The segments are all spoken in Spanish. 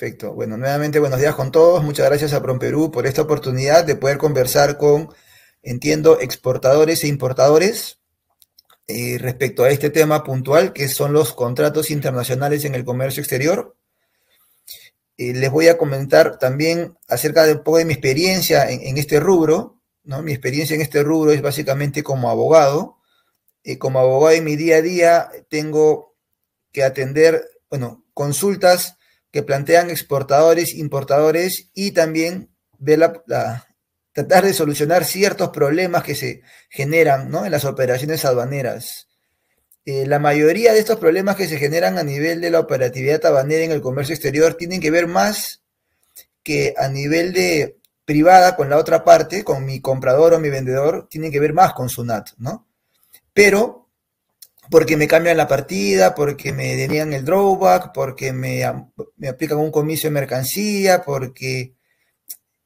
Perfecto. Bueno, nuevamente buenos días con todos. Muchas gracias a PromPerú por esta oportunidad de poder conversar con, entiendo, exportadores e importadores eh, respecto a este tema puntual que son los contratos internacionales en el comercio exterior. Eh, les voy a comentar también acerca de un poco de mi experiencia en, este rubro. ¿no? Mi experiencia en este rubro es básicamente como abogado. Eh, como abogado en mi día a día tengo que atender, bueno, consultas que plantean exportadores, importadores y también tratar de solucionar ciertos problemas que se generan ¿no? en las operaciones aduaneras. Eh, la mayoría de estos problemas que se generan a nivel de la operatividad aduanera en el comercio exterior tienen que ver más que a nivel de privada con la otra parte, con mi comprador o mi vendedor, tienen que ver más con SUNAT, ¿no? Pero porque me cambian la partida, porque me denían el drawback, porque me, aplican un comicio de mercancía, porque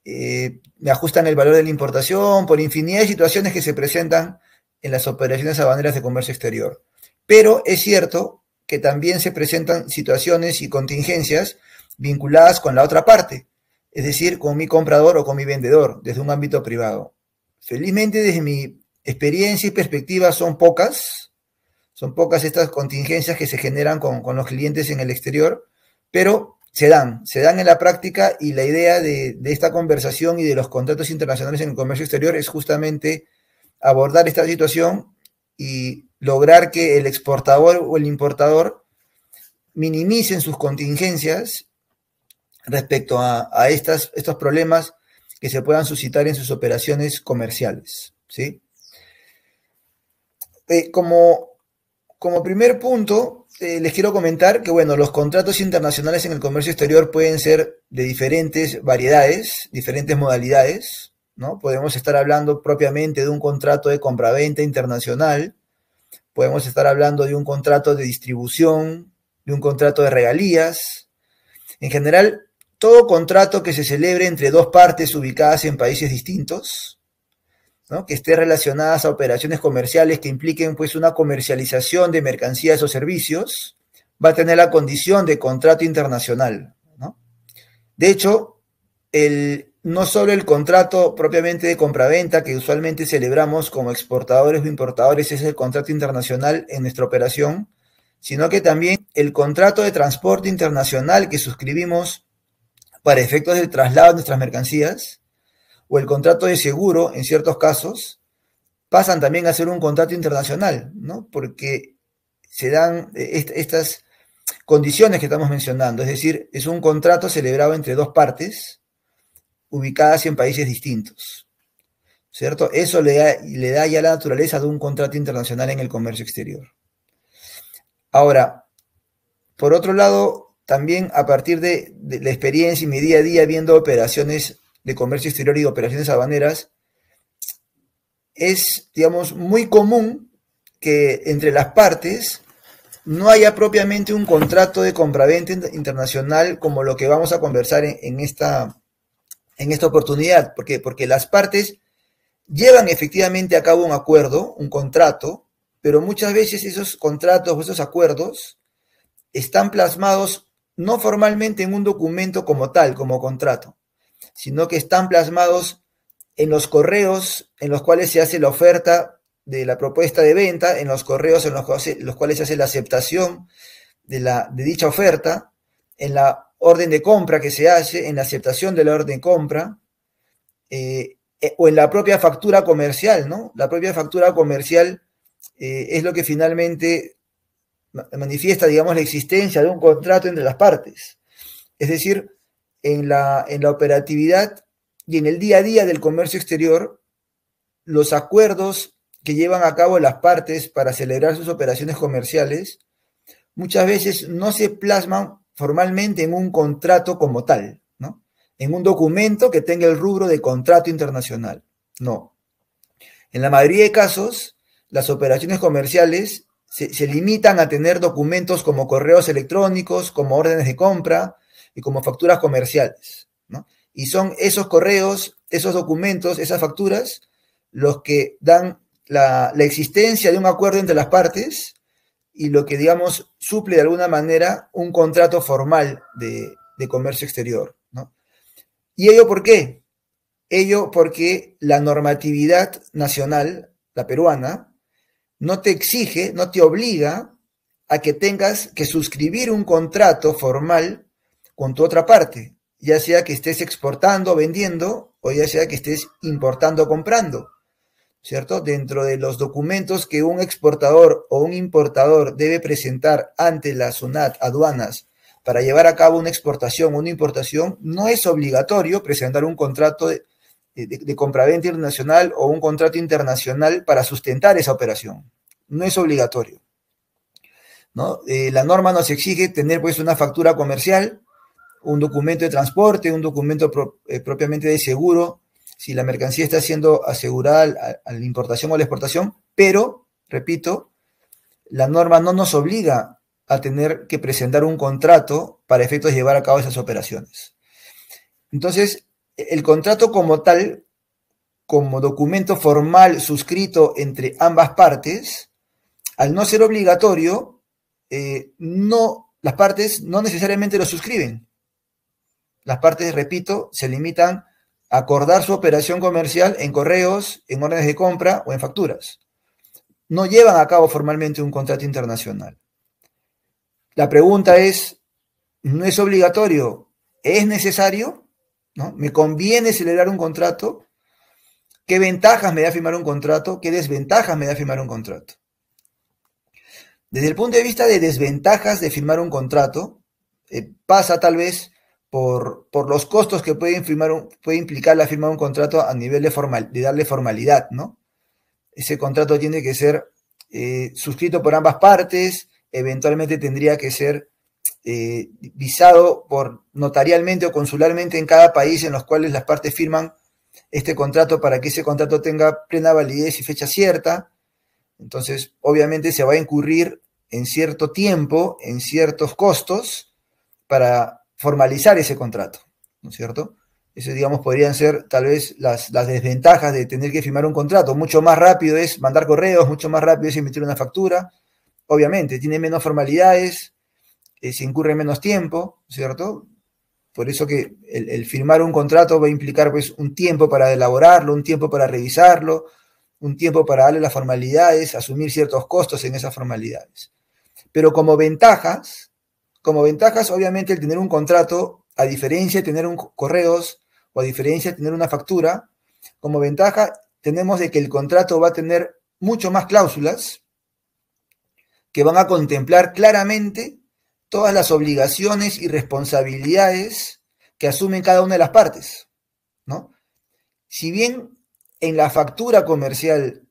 eh, me ajustan el valor de la importación, por infinidad de situaciones que se presentan en las operaciones a banderas de comercio exterior. Pero es cierto que también se presentan situaciones y contingencias vinculadas con la otra parte, es decir, con mi comprador o con mi vendedor, desde un ámbito privado. Felizmente, desde mi experiencia y perspectiva, son pocas, son pocas estas contingencias que se generan con, los clientes en el exterior, pero se dan, se dan en la práctica y la idea de, esta conversación y de los contratos internacionales en el comercio exterior es justamente abordar esta situación y lograr que el exportador o el importador minimicen sus contingencias respecto a, estas, estos problemas que se puedan suscitar en sus operaciones comerciales. ¿sí? Eh, como como primer punto, eh, les quiero comentar que, bueno, los contratos internacionales en el comercio exterior pueden ser de diferentes variedades, diferentes modalidades, ¿no? Podemos estar hablando propiamente de un contrato de compraventa internacional, podemos estar hablando de un contrato de distribución, de un contrato de regalías. En general, todo contrato que se celebre entre dos partes ubicadas en países distintos, que esté relacionadas a operaciones comerciales que impliquen pues, una comercialización de mercancías o servicios, va a tener la condición de contrato internacional. De hecho, no solo el contrato propiamente de compraventa que usualmente celebramos como exportadores o importadores es el contrato internacional en nuestra operación, sino que también el contrato de transporte internacional que suscribimos para efectos del traslado de nuestras mercancías o el contrato de seguro, en ciertos casos, pasan también a ser un contrato internacional, ¿no? Porque se dan eh, estas condiciones que estamos mencionando, es decir, es un contrato celebrado entre dos partes ubicadas en países distintos, ¿cierto? Eso le da, le da ya la naturaleza de un contrato internacional en el comercio exterior. Ahora, por otro lado, también a partir de, de la experiencia y mi día a día viendo operaciones de Comercio Exterior y Operaciones Habaneras, es, digamos, muy común que entre las partes no haya propiamente un contrato de compraventa internacional como lo que vamos a conversar en, esta, en esta oportunidad. ¿Por qué? Porque las partes llevan efectivamente a cabo un acuerdo, un contrato, pero muchas veces esos contratos o esos acuerdos están plasmados no formalmente en un documento como tal, como contrato, sino que están plasmados en los correos en los cuales se hace la oferta de la propuesta de venta, en los correos en los, cuales se hace la aceptación de, la, de dicha oferta, en la orden de compra que se hace, en la aceptación de la orden de compra, eh, eh, o en la propia factura comercial, ¿no? La propia factura comercial eh, es lo que finalmente manifiesta, digamos, la existencia de un contrato entre las partes. Es decir, en la, operatividad y en el día a día del comercio exterior, los acuerdos que llevan a cabo las partes para celebrar sus operaciones comerciales muchas veces no se plasman formalmente en un contrato como tal, En un documento que tenga el rubro de contrato internacional. No. En la mayoría de casos, las operaciones comerciales se limitan a tener documentos como correos electrónicos, como órdenes de compra, y como facturas comerciales. ¿no? Y son esos correos, esos documentos, esas facturas, los que dan la, existencia de un acuerdo entre las partes y lo que, digamos, suple de alguna manera un contrato formal de, comercio exterior. ¿no? ¿Y ello por qué? Ello porque la normatividad nacional, la peruana, no te exige, no te obliga a que tengas que suscribir un contrato formal con tu otra parte, ya sea que estés exportando, vendiendo, o ya sea que estés importando, o comprando. ¿Cierto? Dentro de los documentos que un exportador o un importador debe presentar ante la SUNAT, aduanas, para llevar a cabo una exportación o una importación, no es obligatorio presentar un contrato de, de, compraventa internacional o un contrato internacional para sustentar esa operación. No es obligatorio. ¿no? Eh, la norma nos exige tener pues una factura comercial, un documento de transporte, un documento eh, propiamente de seguro, si la mercancía está siendo asegurada a, la importación o la exportación, pero, repito, la norma no nos obliga a tener que presentar un contrato para efectos de llevar a cabo esas operaciones. Entonces, el contrato como tal, como documento formal suscrito entre ambas partes, al no ser obligatorio, eh, no, las partes no necesariamente lo suscriben. Las partes, repito, se limitan a acordar su operación comercial en correos, en órdenes de compra o en facturas. No llevan a cabo formalmente un contrato internacional. La pregunta es, ¿no es obligatorio? ¿Es necesario? ¿No? ¿Me conviene celebrar un contrato? ¿Qué ventajas me da firmar un contrato? ¿Qué desventajas me da firmar un contrato? Desde el punto de vista de desventajas de firmar un contrato, eh, pasa tal vez por, los costos que puede, implicar la firma de un contrato a nivel de, darle formalidad, ¿no? Ese contrato tiene que ser eh, suscrito por ambas partes, eventualmente tendría que ser eh, visado por notarialmente o consularmente en cada país en los cuales las partes firman este contrato para que ese contrato tenga plena validez y fecha cierta. Entonces, obviamente se va a incurrir en cierto tiempo, en ciertos costos, para formalizar ese contrato, ¿no es cierto? Eso, digamos, podrían ser tal vez las, desventajas de tener que firmar un contrato. Mucho más rápido es mandar correos, mucho más rápido es emitir una factura. Obviamente, tiene menos formalidades, eh, se incurre menos tiempo, ¿cierto? Por eso que el, el, firmar un contrato va a implicar pues, un tiempo para elaborarlo, un tiempo para revisarlo, un tiempo para darle las formalidades, asumir ciertos costos en esas formalidades. Pero como ventajas, como ventajas, obviamente, el tener un contrato, a diferencia de tener un correos o a diferencia de tener una factura, como ventaja tenemos de que el contrato va a tener mucho más cláusulas que van a contemplar claramente todas las obligaciones y responsabilidades que asumen cada una de las partes, ¿no? Si bien en la factura comercial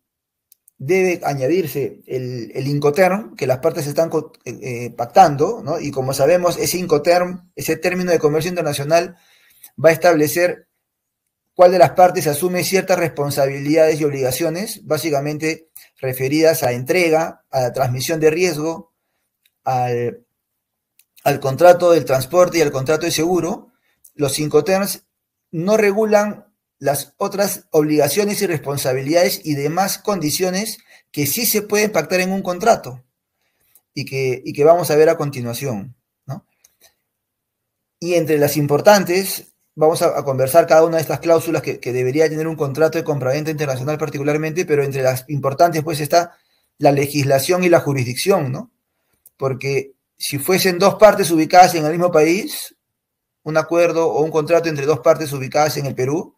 debe añadirse el, incoterm que las partes están eh, eh, pactando, ¿no? Y como sabemos, ese incoterm, ese término de comercio internacional, va a establecer cuál de las partes asume ciertas responsabilidades y obligaciones, básicamente referidas a entrega, a la transmisión de riesgo, al, al contrato del transporte y al contrato de seguro. Los incoterms no regulan las otras obligaciones y responsabilidades y demás condiciones que sí se pueden pactar en un contrato y que, que vamos a ver a continuación. ¿no? Y entre las importantes, vamos a, conversar cada una de estas cláusulas que, que debería tener un contrato de compraventa internacional particularmente, pero entre las importantes pues está la legislación y la jurisdicción, ¿no? Porque si fuesen dos partes ubicadas en el mismo país, un acuerdo o un contrato entre dos partes ubicadas en el Perú,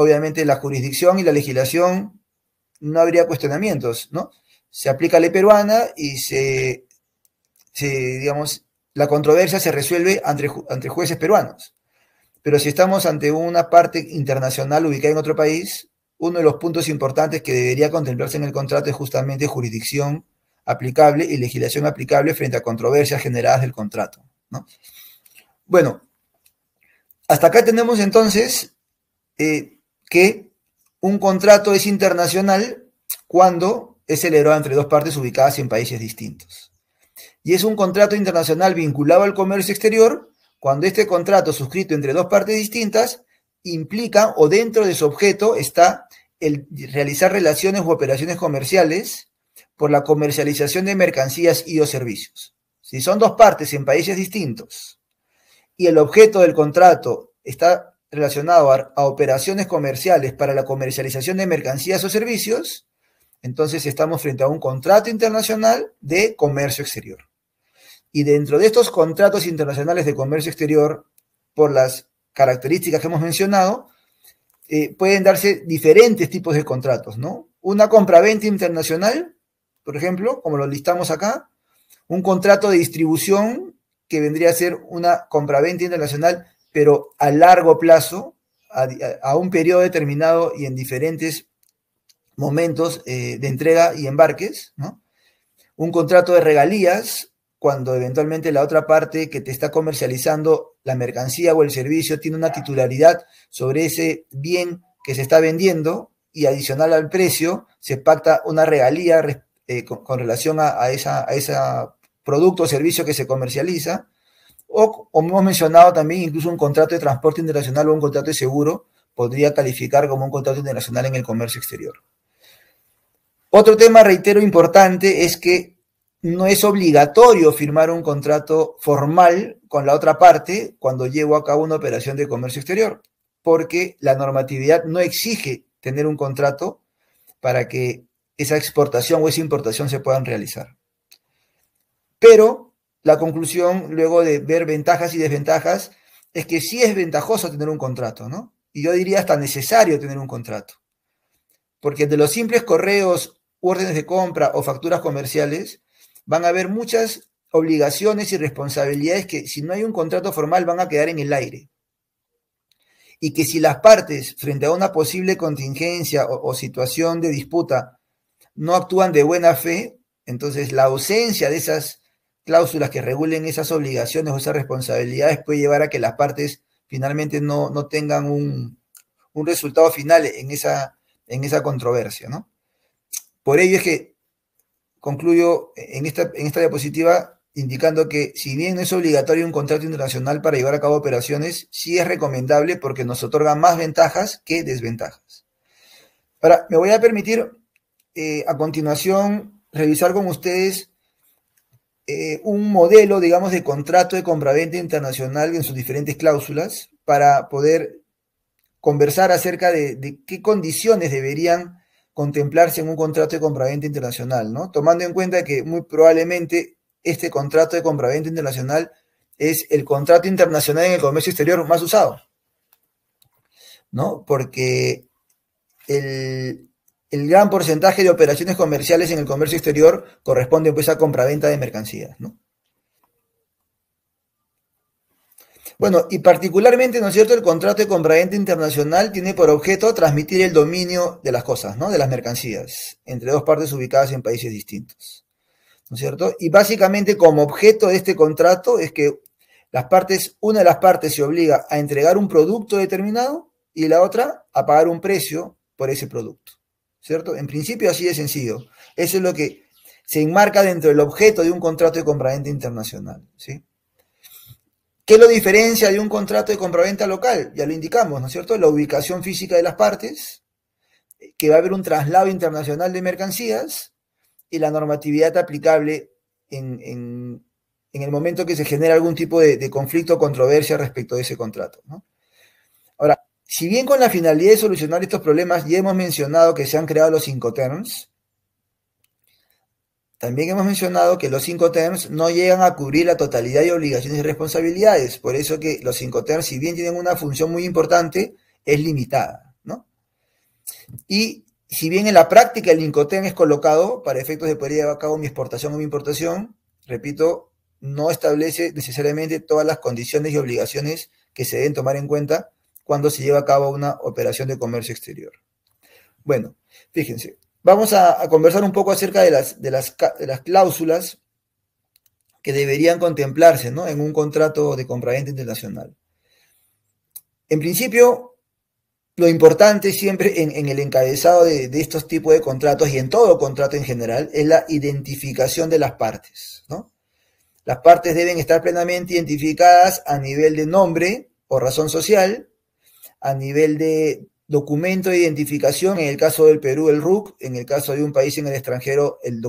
obviamente la jurisdicción y la legislación no habría cuestionamientos, ¿no? Se aplica la ley peruana y se, digamos, la controversia se resuelve ante, jueces peruanos. Pero si estamos ante una parte internacional ubicada en otro país, uno de los puntos importantes que debería contemplarse en el contrato es justamente jurisdicción aplicable y legislación aplicable frente a controversias generadas del contrato. Bueno, hasta acá tenemos entonces eh, que un contrato es internacional cuando es celebrado entre dos partes ubicadas en países distintos. Y es un contrato internacional vinculado al comercio exterior cuando este contrato suscrito entre dos partes distintas implica o dentro de su objeto está el realizar relaciones u operaciones comerciales por la comercialización de mercancías y o servicios. Si son dos partes en países distintos y el objeto del contrato está relacionado a, operaciones comerciales para la comercialización de mercancías o servicios, entonces estamos frente a un contrato internacional de comercio exterior. Y dentro de estos contratos internacionales de comercio exterior, por las características que hemos mencionado, eh, pueden darse diferentes tipos de contratos, ¿no? Una compraventa internacional, por ejemplo, como lo listamos acá, un contrato de distribución que vendría a ser una compraventa internacional pero a largo plazo, a, un periodo determinado y en diferentes momentos eh, de entrega y embarques, Un contrato de regalías, cuando eventualmente la otra parte que te está comercializando la mercancía o el servicio tiene una titularidad sobre ese bien que se está vendiendo y adicional al precio se pacta una regalía eh, con, relación a, ese producto o servicio que se comercializa. O, como hemos mencionado también, incluso un contrato de transporte internacional o un contrato de seguro podría calificar como un contrato internacional en el comercio exterior. Otro tema, reitero, importante es que no es obligatorio firmar un contrato formal con la otra parte cuando llevo a cabo una operación de comercio exterior, porque la normatividad no exige tener un contrato para que esa exportación o esa importación se puedan realizar. Pero la conclusión, luego de ver ventajas y desventajas, es que sí es ventajoso tener un contrato, ¿no? Y yo diría hasta necesario tener un contrato. Porque de los simples correos, órdenes de compra o facturas comerciales, van a haber muchas obligaciones y responsabilidades que si no hay un contrato formal van a quedar en el aire. Y que si las partes, frente a una posible contingencia o, situación de disputa, no actúan de buena fe, entonces la ausencia de esas cláusulas que regulen esas obligaciones o esas responsabilidades puede llevar a que las partes finalmente no, tengan un, resultado final en esa, en esa controversia, ¿no? Por ello es que concluyo en esta, en esta diapositiva indicando que si bien no es obligatorio un contrato internacional para llevar a cabo operaciones, sí es recomendable porque nos otorga más ventajas que desventajas. Ahora, me voy a permitir eh, a continuación revisar con ustedes eh, un modelo, digamos, de contrato de compraventa internacional en sus diferentes cláusulas para poder conversar acerca de, de qué condiciones deberían contemplarse en un contrato de compraventa internacional, ¿no? Tomando en cuenta que muy probablemente este contrato de compraventa internacional es el contrato internacional en el comercio exterior más usado, ¿no? Porque el, el gran porcentaje de operaciones comerciales en el comercio exterior corresponde pues a compraventa de mercancías, ¿no? Bueno, y particularmente, ¿no es cierto?, el contrato de compraventa internacional tiene por objeto transmitir el dominio de las cosas, ¿no?, de las mercancías, entre dos partes ubicadas en países distintos, ¿no es cierto? Y básicamente como objeto de este contrato es que las partes, una de las partes se obliga a entregar un producto determinado y la otra a pagar un precio por ese producto. ¿cierto? En principio así de sencillo. Eso es lo que se enmarca dentro del objeto de un contrato de compraventa internacional, ¿sí? ¿Qué lo diferencia de un contrato de compraventa local? Ya lo indicamos, ¿no es cierto? La ubicación física de las partes, que va a haber un traslado internacional de mercancías y la normatividad aplicable en, el momento que se genera algún tipo de, conflicto o controversia respecto de ese contrato, ¿no? Si bien con la finalidad de solucionar estos problemas ya hemos mencionado que se han creado los terms, también hemos mencionado que los terms no llegan a cubrir la totalidad de obligaciones y responsabilidades, por eso que los terms, si bien tienen una función muy importante, es limitada, ¿no? Y si bien en la práctica el Incoterm es colocado para efectos de poder llevar a cabo mi exportación o mi importación, repito, no establece necesariamente todas las condiciones y obligaciones que se deben tomar en cuenta cuando se lleva a cabo una operación de comercio exterior. Bueno, fíjense, vamos a, conversar un poco acerca de las, de las, cláusulas que deberían contemplarse ¿no? en un contrato de compraventa internacional. En principio, lo importante siempre en, el encabezado de, estos tipos de contratos y en todo contrato en general es la identificación de las partes. Las partes deben estar plenamente identificadas a nivel de nombre o razón social, a nivel de documento de identificación, en el caso del Perú, el RUC, en el caso de un país en el extranjero, el,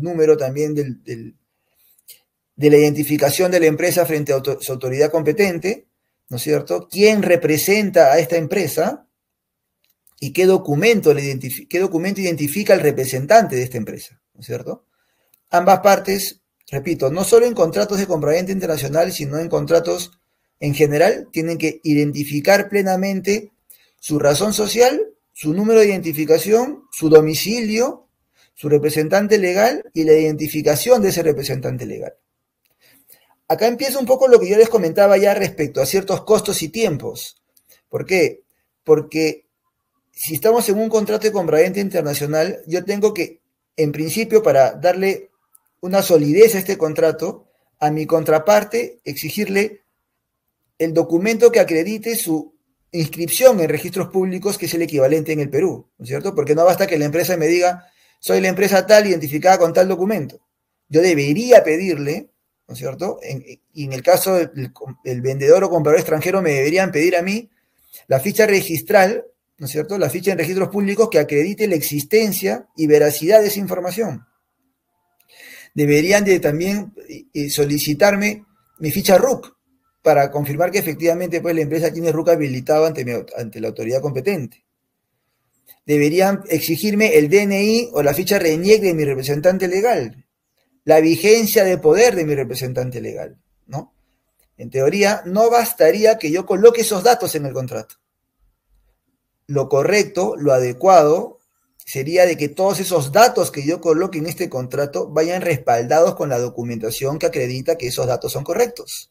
número también del, de la identificación de la empresa frente a su autoridad competente, ¿no es cierto? ¿Quién representa a esta empresa? ¿Y qué documento, le qué documento identifica al representante de esta empresa? ¿No es cierto? Ambas partes, repito, no solo en contratos de compraventa internacional, sino en contratos en general, tienen que identificar plenamente su razón social, su número de identificación, su domicilio, su representante legal y la identificación de ese representante legal. Acá empieza un poco lo que yo les comentaba ya respecto a ciertos costos y tiempos. ¿Por qué? Porque si estamos en un contrato de compraventa internacional, yo tengo que, en principio, para darle una solidez a este contrato, a mi contraparte exigirle el documento que acredite su inscripción en registros públicos, que es el equivalente en el Perú, ¿no es cierto? Porque no basta que la empresa me diga, soy la empresa tal identificada con tal documento. Yo debería pedirle, ¿no es cierto? En, y en el caso del vendedor o comprador extranjero me deberían pedir a mí la ficha registral, ¿no es cierto? La ficha en registros públicos que acredite la existencia y veracidad de esa información. Deberían de también eh, eh, solicitarme mi ficha RUC, para confirmar que efectivamente pues, la empresa tiene RUC habilitado ante, la autoridad competente. Deberían exigirme el DNI o la ficha reniegue de mi representante legal, la vigencia de poder de mi representante legal, ¿no? En teoría, no bastaría que yo coloque esos datos en el contrato. Lo correcto, lo adecuado, sería de que todos esos datos que yo coloque en este contrato vayan respaldados con la documentación que acredita que esos datos son correctos.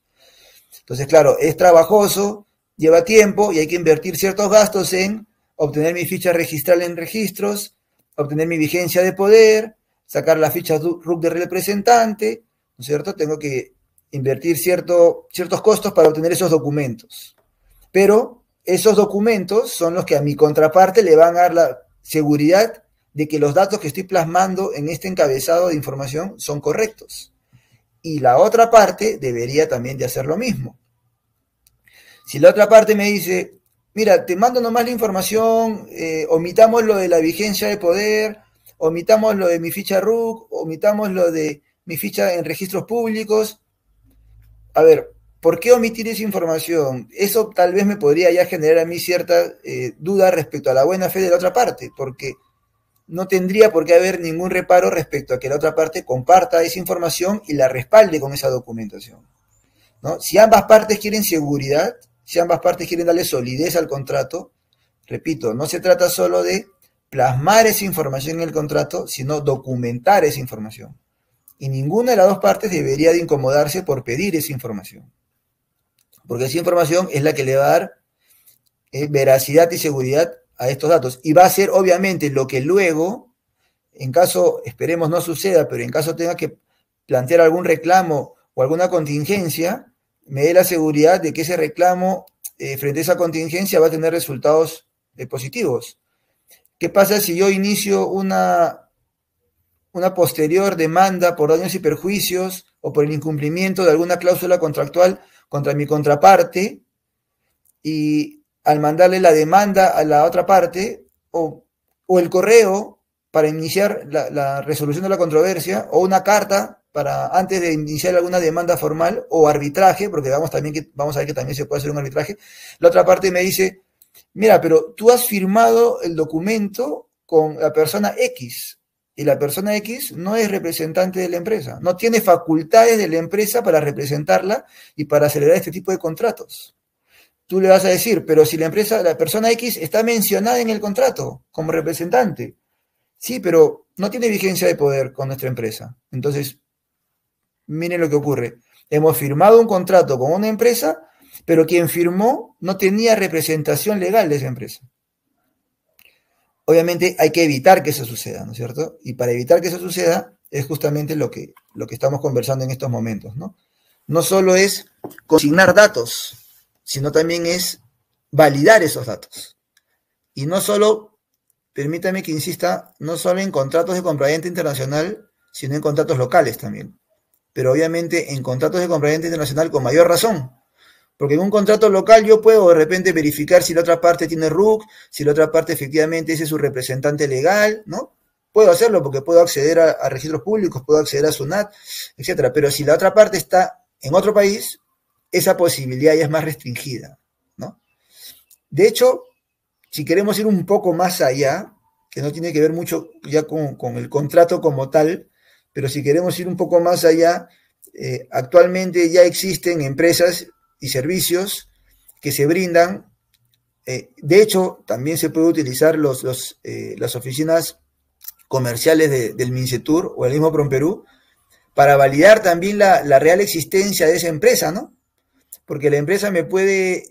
Entonces, claro, es trabajoso, lleva tiempo y hay que invertir ciertos gastos en obtener mi ficha registral en registros, obtener mi vigencia de poder, sacar la ficha RUC de representante, ¿no es cierto? Tengo que invertir cierto, ciertos costos para obtener esos documentos. Pero esos documentos son los que a mi contraparte le van a dar la seguridad de que los datos que estoy plasmando en este encabezado de información son correctos y la otra parte debería también de hacer lo mismo. Si la otra parte me dice, mira, te mando nomás la información, eh, omitamos lo de la vigencia de poder, omitamos lo de mi ficha RUC, omitamos lo de mi ficha en registros públicos. A ver, ¿por qué omitir esa información? Eso tal vez me podría ya generar a mí cierta eh, duda respecto a la buena fe de la otra parte, porque no tendría por qué haber ningún reparo respecto a que la otra parte comparta esa información y la respalde con esa documentación. ¿no? Si ambas partes quieren seguridad, si ambas partes quieren darle solidez al contrato, repito, no se trata solo de plasmar esa información en el contrato, sino documentar esa información. Y ninguna de las dos partes debería de incomodarse por pedir esa información. Porque esa información es la que le va a dar eh, veracidad y seguridad a estos datos. Y va a ser obviamente lo que luego, en caso, esperemos no suceda, pero en caso tenga que plantear algún reclamo o alguna contingencia, me dé la seguridad de que ese reclamo eh, frente a esa contingencia va a tener resultados eh, positivos. ¿Qué pasa si yo inicio una, una posterior demanda por daños y perjuicios o por el incumplimiento de alguna cláusula contractual contra mi contraparte y al mandarle la demanda a la otra parte o, el correo para iniciar la, resolución de la controversia o una carta para antes de iniciar alguna demanda formal o arbitraje, porque vamos, también que, vamos a ver que también se puede hacer un arbitraje, la otra parte me dice, mira, pero tú has firmado el documento con la persona X y la persona X no es representante de la empresa, no tiene facultades de la empresa para representarla y para acelerar este tipo de contratos. Tú le vas a decir, pero si la empresa, la persona X está mencionada en el contrato como representante. Sí, pero no tiene vigencia de poder con nuestra empresa. Entonces, miren lo que ocurre. Hemos firmado un contrato con una empresa, pero quien firmó no tenía representación legal de esa empresa. Obviamente hay que evitar que eso suceda, ¿no es cierto? Y para evitar que eso suceda es justamente lo que, lo que estamos conversando en estos momentos, ¿no? No solo es consignar datos, sino también es validar esos datos. Y no solo, permítame que insista, no solo en contratos de compraventa internacional, sino en contratos locales también. Pero obviamente en contratos de compraventa internacional con mayor razón, porque en un contrato local yo puedo de repente verificar si la otra parte tiene RUC, si la otra parte efectivamente es su representante legal, ¿no? Puedo hacerlo porque puedo acceder a, registros públicos, puedo acceder a SUNAT, etcétera. Pero si la otra parte está en otro país, esa posibilidad ya es más restringida, ¿no? De hecho, si queremos ir un poco más allá, que no tiene que ver mucho ya con, el contrato como tal, pero si queremos ir un poco más allá, eh, actualmente ya existen empresas y servicios que se brindan. Eh, de hecho, también se puede utilizar los, eh, las oficinas comerciales del MINCETUR o el mismo PROMPERÚ para validar también la, la, real existencia de esa empresa, ¿no? porque la empresa me puede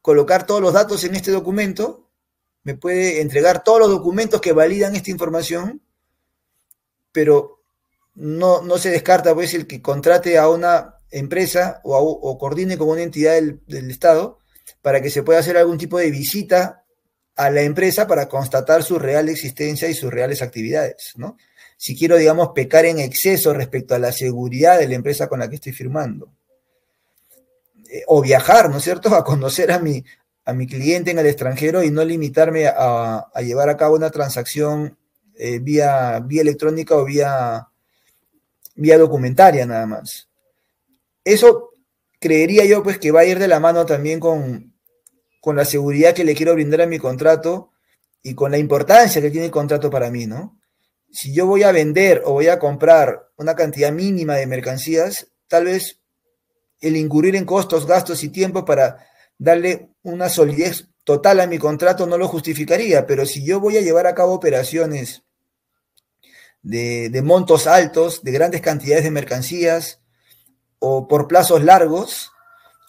colocar todos los datos en este documento, me puede entregar todos los documentos que validan esta información, pero no, no se descarta pues el que contrate a una empresa o, coordine con una entidad del, del Estado para que se pueda hacer algún tipo de visita a la empresa para constatar su real existencia y sus reales actividades, ¿no? Si quiero, digamos, pecar en exceso respecto a la seguridad de la empresa con la que estoy firmando. Eh, o viajar, ¿no es cierto?, a conocer a mi, a mi cliente en el extranjero y no limitarme a, llevar a cabo una transacción eh, vía, vía electrónica o vía, vía documentaria nada más. Eso creería yo pues que va a ir de la mano también con, con la seguridad que le quiero brindar a mi contrato y con la importancia que tiene el contrato para mí, ¿no? Si yo voy a vender o voy a comprar una cantidad mínima de mercancías, tal vez el incurrir en costos, gastos y tiempo para darle una solidez total a mi contrato no lo justificaría, pero si yo voy a llevar a cabo operaciones de, montos altos, de grandes cantidades de mercancías, o por plazos largos,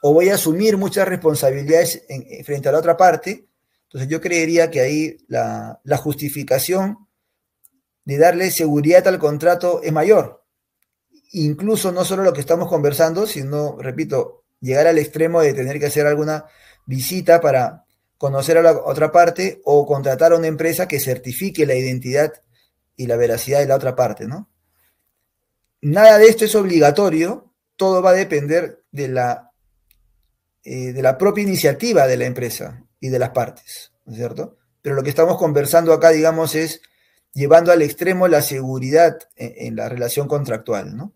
o voy a asumir muchas responsabilidades eh, frente a la otra parte, entonces yo creería que ahí la justificación de darle seguridad al contrato es mayor incluso no solo lo que estamos conversando, sino, repito, llegar al extremo de tener que hacer alguna visita para conocer a la otra parte o contratar a una empresa que certifique la identidad y la veracidad de la otra parte, ¿no? Nada de esto es obligatorio, todo va a depender de la, eh, de la propia iniciativa de la empresa y de las partes, ¿no es cierto? Pero lo que estamos conversando acá, digamos, es llevando al extremo la seguridad e-, en la relación contractual, ¿no?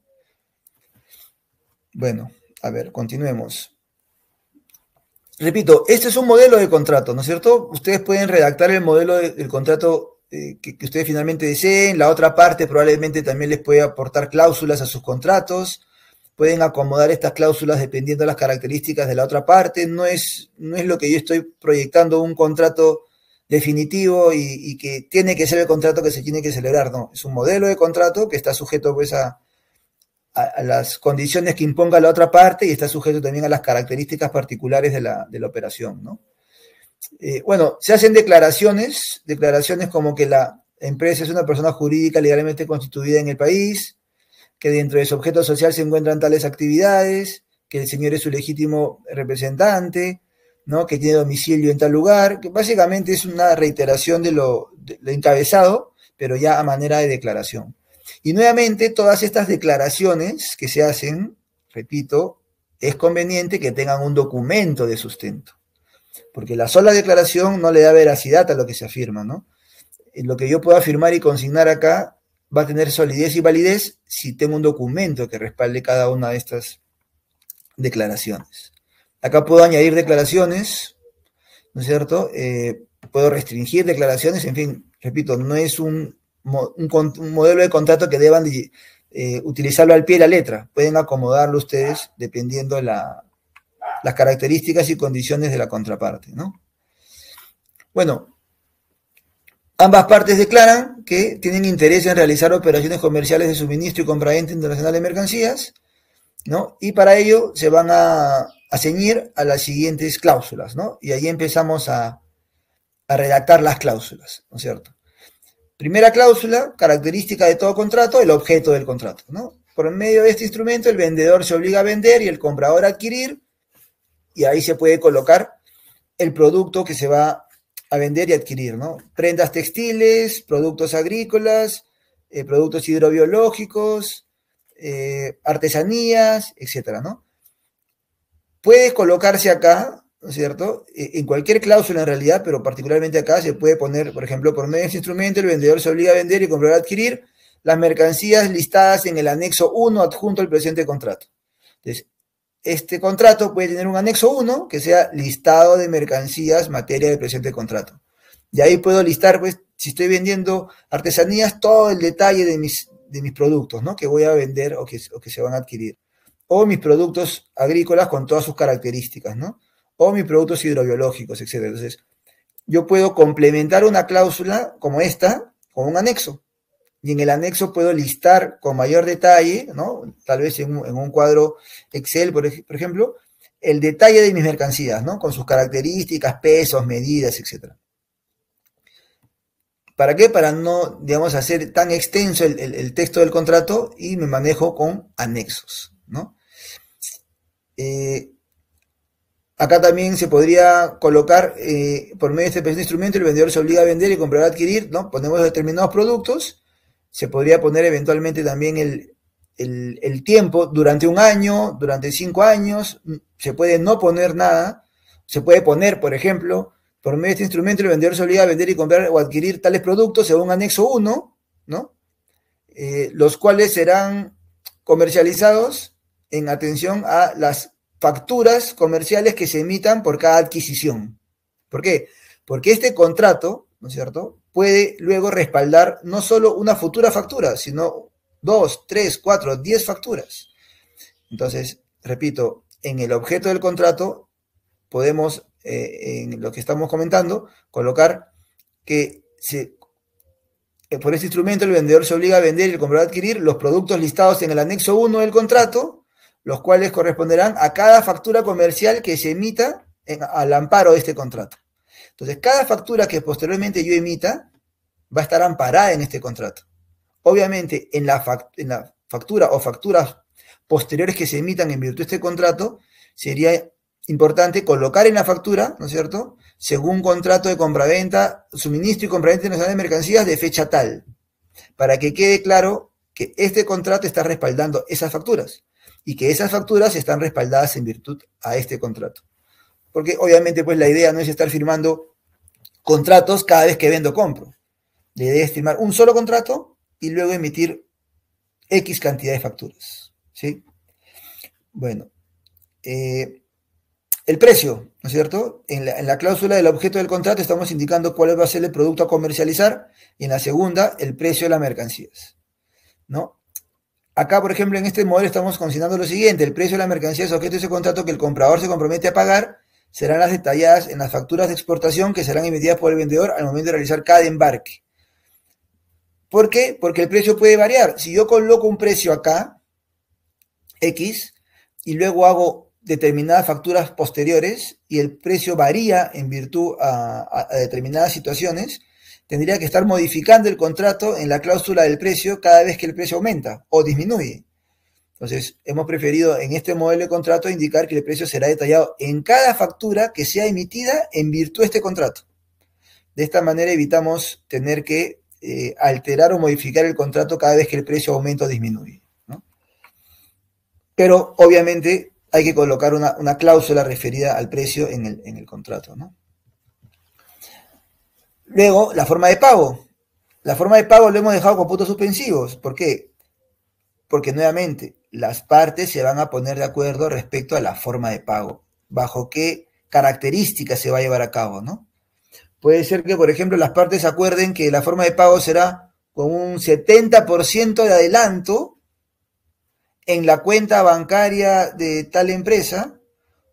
Bueno, a ver, continuemos. Repito, este es un modelo de contrato, ¿no es cierto? Ustedes pueden redactar el modelo del contrato eh, que, ustedes finalmente deseen. La otra parte probablemente también les puede aportar cláusulas a sus contratos. Pueden acomodar estas cláusulas dependiendo de las características de la otra parte. No es, no es lo que yo estoy proyectando un contrato definitivo y, y, que tiene que ser el contrato que se tiene que celebrar. No, es un modelo de contrato que está sujeto pues, a, a las condiciones que imponga la otra parte y está sujeto también a las características particulares de la, operación, ¿no? Eh, bueno, se hacen declaraciones, declaraciones como que la empresa es una persona jurídica legalmente constituida en el país, que dentro de su objeto social se encuentran tales actividades, que el señor es su legítimo representante, ¿no? que tiene domicilio en tal lugar, que básicamente es una reiteración de lo encabezado, pero ya a manera de declaración. Y nuevamente, todas estas declaraciones que se hacen, repito, es conveniente que tengan un documento de sustento, porque la sola declaración no le da veracidad a lo que se afirma, ¿no? Eh, lo que yo puedo afirmar y consignar acá va a tener solidez y validez si tengo un documento que respalde cada una de estas declaraciones. Acá puedo añadir declaraciones, ¿no es cierto? Eh, puedo restringir declaraciones, en fin, repito, no es un un, modelo de contrato que deban eh, utilizarlo al pie de la letra. Pueden acomodarlo ustedes dependiendo de las características y condiciones de la contraparte, ¿no? Bueno, ambas partes declaran que tienen interés en realizar operaciones comerciales de suministro y compraventa internacional de mercancías, ¿no? Y para ello se van a, ceñir a las siguientes cláusulas, ¿no? Y ahí empezamos a, a redactar las cláusulas, ¿no es cierto? Primera cláusula, característica de todo contrato, el objeto del contrato. ¿no? Por medio de este instrumento, el vendedor se obliga a vender y el comprador a adquirir, y ahí se puede colocar el producto que se va a vender y adquirir, ¿no? Prendas textiles, productos agrícolas, eh, productos hidrobiológicos, eh, artesanías, etcétera, ¿no? Puede colocarse acá ¿no es cierto? E, en cualquier cláusula en realidad, pero particularmente acá se puede poner, por ejemplo, por medio de este instrumento, el vendedor se obliga a vender y comprar a adquirir las mercancías listadas en el anexo 1 adjunto al presente contrato. Entonces, este contrato puede tener un anexo 1 que sea listado de mercancías materia del presente contrato. Y ahí puedo listar, pues, si estoy vendiendo artesanías, todo el detalle de mis, de mis productos, ¿no? Que voy a vender o que, o que se van a adquirir. O mis productos agrícolas con todas sus características, ¿no? o mis productos hidrobiológicos, etc. Entonces, yo puedo complementar una cláusula como esta con un anexo. Y en el anexo puedo listar con mayor detalle, ¿no? tal vez en un, cuadro Excel, por, ejemplo, el detalle de mis mercancías, ¿no? con sus características, pesos, medidas, etc. ¿Para qué? Para no, digamos, hacer tan extenso el, texto del contrato y me manejo con anexos. ¿no? Eh, Acá también se podría colocar eh, por medio de este instrumento, el vendedor se obliga a vender y comprar a adquirir, ¿no? Ponemos determinados productos, se podría poner eventualmente también el, tiempo durante un año, durante cinco años, se puede no poner nada, se puede poner, por ejemplo, por medio de este instrumento, el vendedor se obliga a vender y comprar o adquirir tales productos según anexo 1, ¿no? Eh, los cuales serán comercializados en atención a las facturas comerciales que se emitan por cada adquisición. ¿Por qué? Porque este contrato, ¿no es cierto?, puede luego respaldar no solo una futura factura, sino dos, tres, cuatro, diez facturas. Entonces, repito, en el objeto del contrato podemos, eh, en lo que estamos comentando, colocar que se, eh, por este instrumento el vendedor se obliga a vender y el comprador a adquirir los productos listados en el anexo 1 del contrato los cuales corresponderán a cada factura comercial que se emita al amparo de este contrato. Entonces, cada factura que posteriormente yo emita va a estar amparada en este contrato. Obviamente, en la, en la factura o facturas posteriores que se emitan en virtud de este contrato, sería importante colocar en la factura, ¿no es cierto?, según contrato de compraventa, suministro y compraventa de mercancías de fecha tal, para que quede claro que este contrato está respaldando esas facturas y que esas facturas están respaldadas en virtud a este contrato. Porque obviamente pues la idea no es estar firmando contratos cada vez que vendo o compro. La idea es firmar un solo contrato y luego emitir X cantidad de facturas. ¿sí? Bueno, eh, el precio, ¿no es cierto? En la, en la, cláusula del objeto del contrato estamos indicando cuál va a ser el producto a comercializar y en la segunda, el precio de las mercancías. ¿no? Acá, por ejemplo, en este modelo estamos consignando lo siguiente, el precio de la mercancía objeto de ese contrato que el comprador se compromete a pagar serán las detalladas en las facturas de exportación que serán emitidas por el vendedor al momento de realizar cada embarque. ¿Por qué? Porque el precio puede variar. Si yo coloco un precio acá, X, y luego hago determinadas facturas posteriores y el precio varía en virtud a determinadas situaciones, tendría que estar modificando el contrato en la cláusula del precio cada vez que el precio aumenta o disminuye. Entonces, hemos preferido en este modelo de contrato indicar que el precio será detallado en cada factura que sea emitida en virtud de este contrato. De esta manera evitamos tener que eh, alterar o modificar el contrato cada vez que el precio aumenta o disminuye. Pero obviamente hay que colocar una, cláusula referida al precio en el, en el contrato. ¿no? Luego, la forma de pago. La forma de pago lo hemos dejado con puntos suspensivos. ¿Por qué? Porque nuevamente, las partes se van a poner de acuerdo respecto a la forma de pago, bajo qué características se va a llevar a cabo, ¿no? Puede ser que, por ejemplo, las partes acuerden que la forma de pago será con un 70% de adelanto en la cuenta bancaria de tal empresa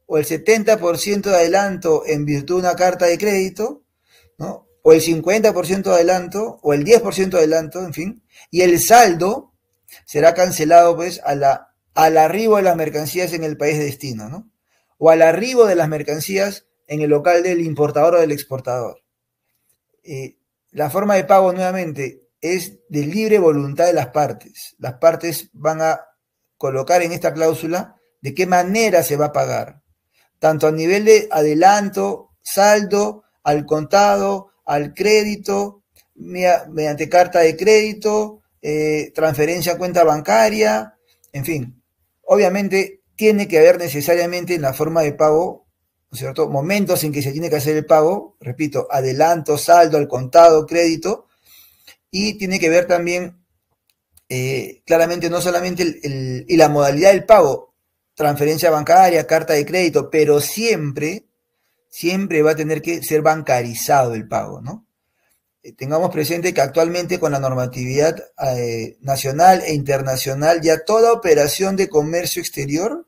o el 70% de adelanto en virtud de una carta de crédito, ¿no? o el 50% de adelanto, o el 10% adelanto, en fin, y el saldo será cancelado pues a la, al arribo de las mercancías en el país de destino, ¿no? O al arribo de las mercancías en el local del importador o del exportador. Eh, la forma de pago nuevamente es de libre voluntad de las partes. Las partes van a colocar en esta cláusula de qué manera se va a pagar, tanto a nivel de adelanto, saldo, al contado, al crédito, mediante carta de crédito, eh, transferencia a cuenta bancaria, en fin. Obviamente tiene que haber necesariamente en la forma de pago, ¿no es cierto?, momentos en que se tiene que hacer el pago, repito, adelanto, saldo, al contado, crédito, y tiene que ver también eh, claramente no solamente y la modalidad del pago, transferencia bancaria, carta de crédito, pero siempre siempre va a tener que ser bancarizado el pago, ¿no? Eh, tengamos presente que actualmente con la normatividad eh, nacional e internacional ya toda operación de comercio exterior,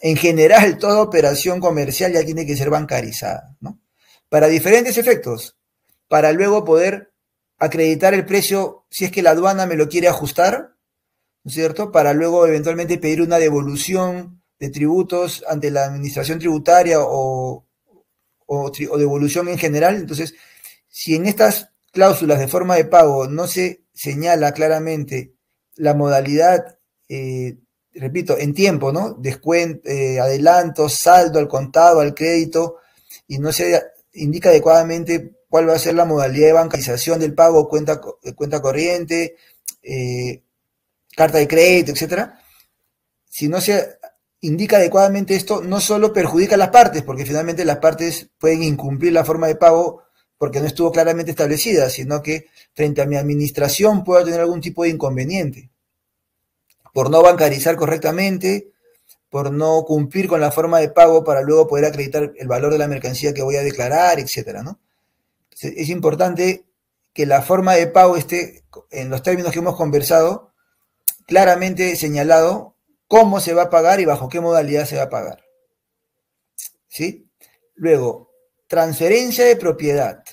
en general toda operación comercial ya tiene que ser bancarizada, ¿no? Para diferentes efectos, para luego poder acreditar el precio si es que la aduana me lo quiere ajustar, ¿no es cierto? Para luego eventualmente pedir una devolución de tributos ante la administración tributaria o o, devolución en general. Entonces, si en estas cláusulas de forma de pago no se señala claramente la modalidad, eh, repito, en tiempo, ¿no? Descuento, eh, adelanto, saldo al contado, al crédito, y no se indica adecuadamente cuál va a ser la modalidad de bancarización del pago, cuenta, eh, cuenta corriente, carta de crédito, etcétera. Si no se indica adecuadamente esto, no solo perjudica a las partes, porque finalmente las partes pueden incumplir la forma de pago porque no estuvo claramente establecida, sino que frente a mi administración pueda tener algún tipo de inconveniente por no bancarizar correctamente, por no cumplir con la forma de pago para luego poder acreditar el valor de la mercancía que voy a declarar, etcétera, ¿no? es importante que la forma de pago esté en los términos que hemos conversado claramente señalado cómo se va a pagar y bajo qué modalidad se va a pagar. ¿Sí? Luego, transferencia de propiedad.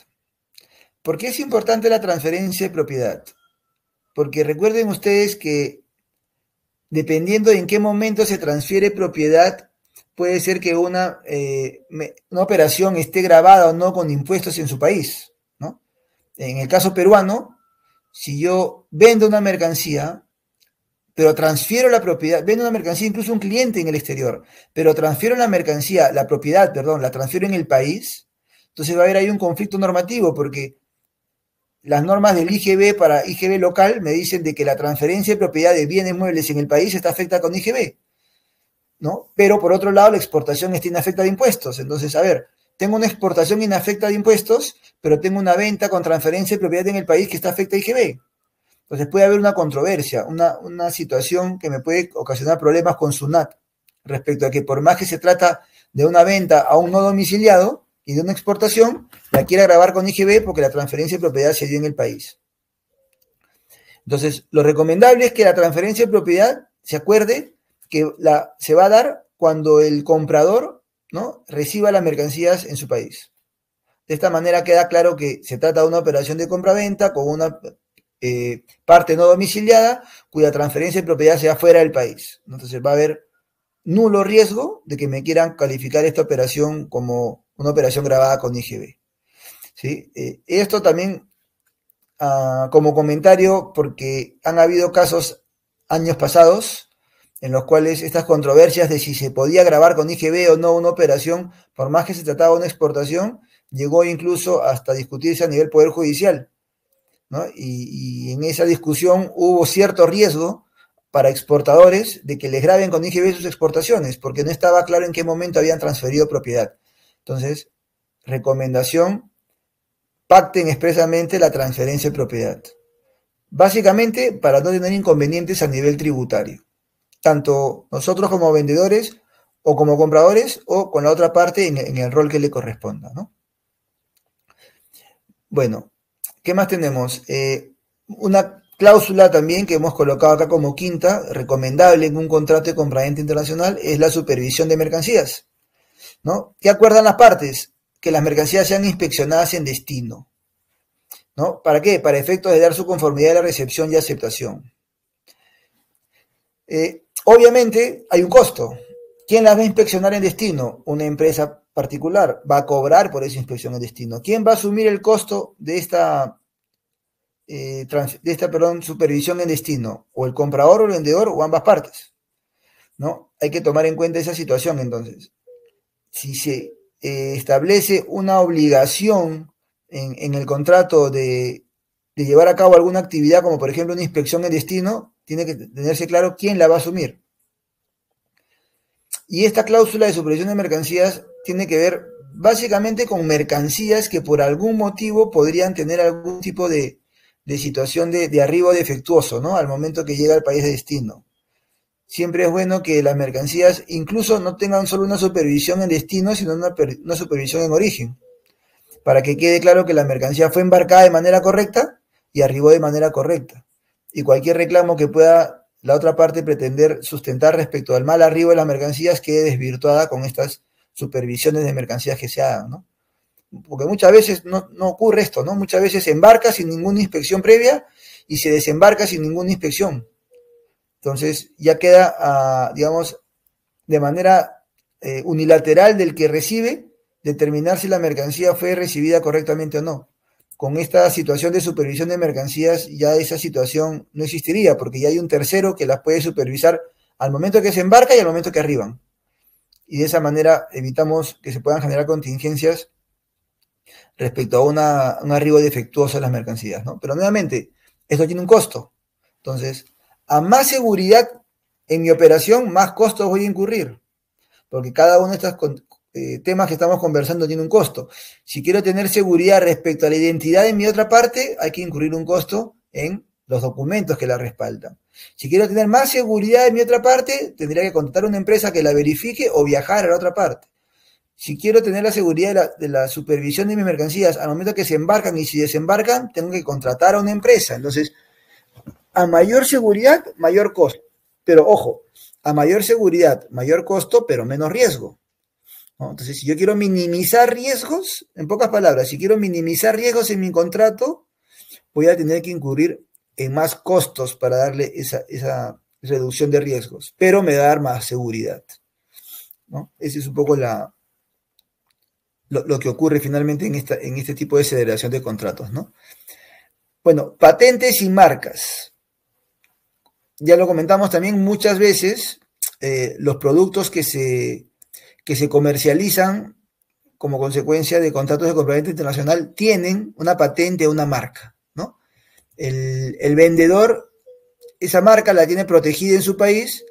¿Por qué es importante la transferencia de propiedad? Porque recuerden ustedes que dependiendo de en qué momento se transfiere propiedad, puede ser que una, eh, operación esté grabada o no con impuestos en su país. En el caso peruano, si yo vendo una mercancía pero transfiero la propiedad, vendo una mercancía incluso un cliente en el exterior, pero transfiero la mercancía, la propiedad, perdón, la transfiero en el país, entonces va a haber ahí un conflicto normativo porque las normas del IGB para IGB local me dicen de que la transferencia de propiedad de bienes muebles en el país está afecta con IGB, ¿no? Pero por otro lado la exportación está inafecta de impuestos, entonces a ver, tengo una exportación inafecta de impuestos, pero tengo una venta con transferencia de propiedad en el país que está afecta a IGB. Entonces puede haber una controversia, una, situación que me puede ocasionar problemas con SUNAT respecto a que por más que se trata de una venta a un no domiciliado y de una exportación, la quiera grabar con IGB porque la transferencia de propiedad se dio en el país. Entonces, lo recomendable es que la transferencia de propiedad se acuerde que la, se va a dar cuando el comprador ¿no? reciba las mercancías en su país. De esta manera queda claro que se trata de una operación de compra-venta con una eh, parte no domiciliada cuya transferencia de propiedad sea fuera del país. Entonces va a haber nulo riesgo de que me quieran calificar esta operación como una operación grabada con IGB. ¿Sí? Eh, esto también ah, como comentario porque han habido casos años pasados en los cuales estas controversias de si se podía grabar con IGB o no una operación, por más que se trataba de una exportación, llegó incluso hasta discutirse a nivel poder judicial. Y, en esa discusión hubo cierto riesgo para exportadores de que les graben con IGB sus exportaciones, porque no estaba claro en qué momento habían transferido propiedad. Entonces, recomendación, pacten expresamente la transferencia de propiedad. Básicamente, para no tener inconvenientes a nivel tributario, tanto nosotros como vendedores o como compradores o con la otra parte en, el rol que le corresponda. Bueno, ¿Qué más tenemos? Eh, una cláusula también que hemos colocado acá como quinta, recomendable en un contrato de compraventa internacional, es la supervisión de mercancías. ¿no? ¿Qué acuerdan las partes? Que las mercancías sean inspeccionadas en destino. ¿no? ¿Para qué? Para efectos de dar su conformidad a la recepción y aceptación. Eh, obviamente hay un costo. ¿Quién las va a inspeccionar en destino? Una empresa particular va a cobrar por esa inspección en destino. ¿Quién va a asumir el costo de esta, eh, de esta perdón, supervisión en destino? ¿O el comprador o el vendedor o ambas partes? ¿No? Hay que tomar en cuenta esa situación entonces. Si se eh, establece una obligación en, el contrato de, de llevar a cabo alguna actividad, como por ejemplo una inspección en destino, tiene que tenerse claro quién la va a asumir. Y esta cláusula de supervisión de mercancías tiene que ver básicamente con mercancías que por algún motivo podrían tener algún tipo de, situación de, de, arribo defectuoso, ¿no? Al momento que llega al país de destino. Siempre es bueno que las mercancías incluso no tengan solo una supervisión en destino, sino una, una supervisión en origen. Para que quede claro que la mercancía fue embarcada de manera correcta y arribó de manera correcta. Y cualquier reclamo que pueda la otra parte pretender sustentar respecto al mal arribo de las mercancías quede desvirtuada con estas supervisiones de mercancías que se hagan, Porque muchas veces no, ocurre esto, ¿no? Muchas veces se embarca sin ninguna inspección previa y se desembarca sin ninguna inspección. Entonces ya queda, ah, digamos, de manera eh, unilateral del que recibe determinar si la mercancía fue recibida correctamente o no con esta situación de supervisión de mercancías ya esa situación no existiría, porque ya hay un tercero que las puede supervisar al momento que se embarca y al momento que arriban. Y de esa manera evitamos que se puedan generar contingencias respecto a un arribo defectuoso de las mercancías. ¿no? Pero nuevamente, esto tiene un costo. Entonces, a más seguridad en mi operación, más costos voy a incurrir, porque cada una de estas eh, temas que estamos conversando tiene un costo. Si quiero tener seguridad respecto a la identidad de mi otra parte, hay que incurrir un costo en los documentos que la respaldan. Si quiero tener más seguridad de mi otra parte, tendría que contratar una empresa que la verifique o viajar a la otra parte. Si quiero tener la seguridad de la, supervisión de mis mercancías al momento que se embarcan y si desembarcan, tengo que contratar a una empresa. Entonces, a mayor seguridad, mayor costo. Pero ojo, a mayor seguridad, mayor costo, pero menos riesgo. Entonces, si yo quiero minimizar riesgos, en pocas palabras, si quiero minimizar riesgos en mi contrato, voy a tener que incurrir en más costos para darle esa, reducción de riesgos, pero me va dar más seguridad. ¿no? Ese es un poco la, lo, que ocurre finalmente en, esta, en este tipo de aceleración de contratos. Bueno, patentes y marcas. Ya lo comentamos también muchas veces, eh, los productos que se que se comercializan como consecuencia de contratos de compraventa internacional tienen una patente o una marca, ¿no? El, el vendedor, esa marca la tiene protegida en su país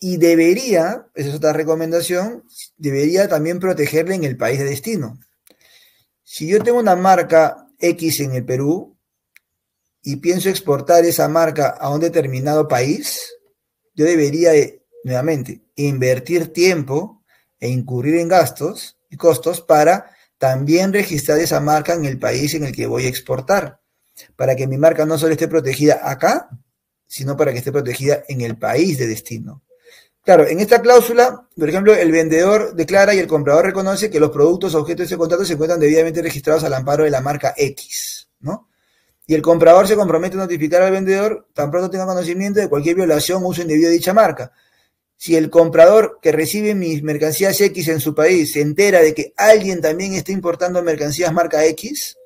y debería, esa es otra recomendación, debería también protegerla en el país de destino. Si yo tengo una marca X en el Perú y pienso exportar esa marca a un determinado país, yo debería, nuevamente, invertir tiempo e incurrir en gastos y costos para también registrar esa marca en el país en el que voy a exportar, para que mi marca no solo esté protegida acá, sino para que esté protegida en el país de destino. Claro, en esta cláusula, por ejemplo, el vendedor declara y el comprador reconoce que los productos objeto de ese contrato se encuentran debidamente registrados al amparo de la marca X, ¿no? Y el comprador se compromete a notificar al vendedor tan pronto tenga conocimiento de cualquier violación o uso indebido de dicha marca. Si el comprador que recibe mis mercancías X en su país se entera de que alguien también está importando mercancías marca X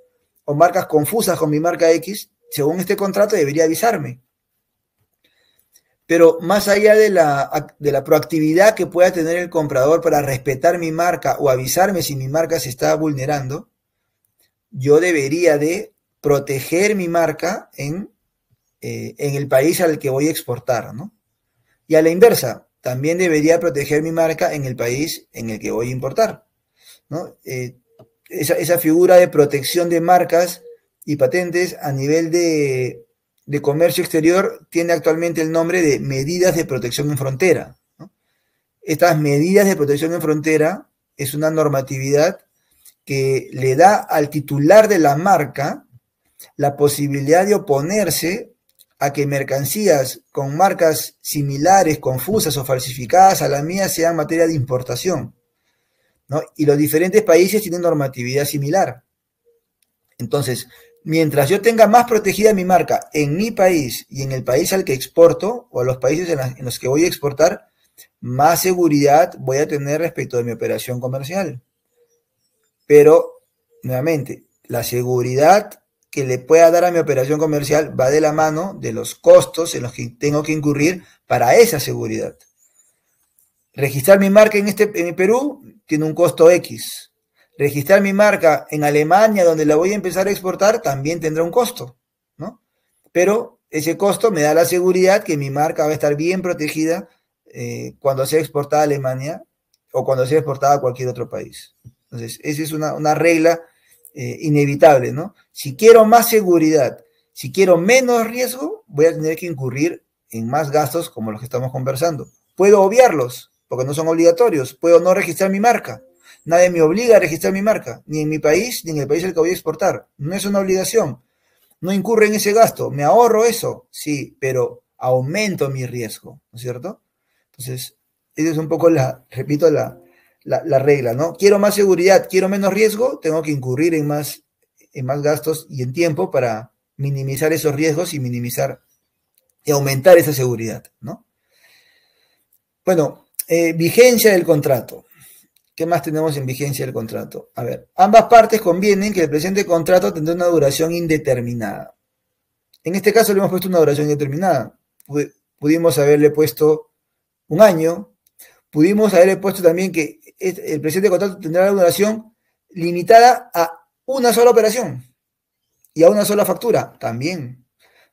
o marcas confusas con mi marca X, según este contrato debería avisarme. Pero más allá de la, proactividad que pueda tener el comprador para respetar mi marca o avisarme si mi marca se está vulnerando, yo debería de proteger mi marca en, eh, el país al que voy a exportar, Y a la inversa, también debería proteger mi marca en el país en el que voy a importar. Eh, esa, figura de protección de marcas y patentes a nivel de, comercio exterior tiene actualmente el nombre de medidas de protección en frontera. Estas medidas de protección en frontera es una normatividad que le da al titular de la marca la posibilidad de oponerse a que mercancías con marcas similares, confusas o falsificadas a la mía sean materia de importación. Y los diferentes países tienen normatividad similar. Entonces, mientras yo tenga más protegida mi marca en mi país y en el país al que exporto o a los países en los que voy a exportar, más seguridad voy a tener respecto de mi operación comercial. Pero, nuevamente, la seguridad que le pueda dar a mi operación comercial va de la mano de los costos en los que tengo que incurrir para esa seguridad. Registrar mi marca en, este, Perú tiene un costo X. Registrar mi marca en Alemania, donde la voy a empezar a exportar, también tendrá un costo, ¿no? Pero ese costo me da la seguridad que mi marca va a estar bien protegida eh, cuando sea exportada a Alemania o cuando sea exportada a cualquier otro país. Entonces, esa es una, regla eh, inevitable, ¿no? Si quiero más seguridad, si quiero menos riesgo, voy a tener que incurrir en más gastos como los que estamos conversando. Puedo obviarlos, porque no son obligatorios. Puedo no registrar mi marca. Nadie me obliga a registrar mi marca, ni en mi país, ni en el país al que voy a exportar. No es una obligación. No incurre en ese gasto. Me ahorro eso, sí, pero aumento mi riesgo, ¿no es cierto? Entonces, esa es un poco la, repito, la, la regla, ¿no? Quiero más seguridad, quiero menos riesgo, tengo que incurrir en más en más gastos y en tiempo para minimizar esos riesgos y minimizar y aumentar esa seguridad, ¿no? Bueno, eh, vigencia del contrato. ¿Qué más tenemos en vigencia del contrato? A ver, ambas partes convienen que el presente contrato tendrá una duración indeterminada. En este caso le hemos puesto una duración indeterminada. Pudimos haberle puesto un año, pudimos haberle puesto también que el presente contrato tendrá una duración limitada a una sola operación y a una sola factura, también.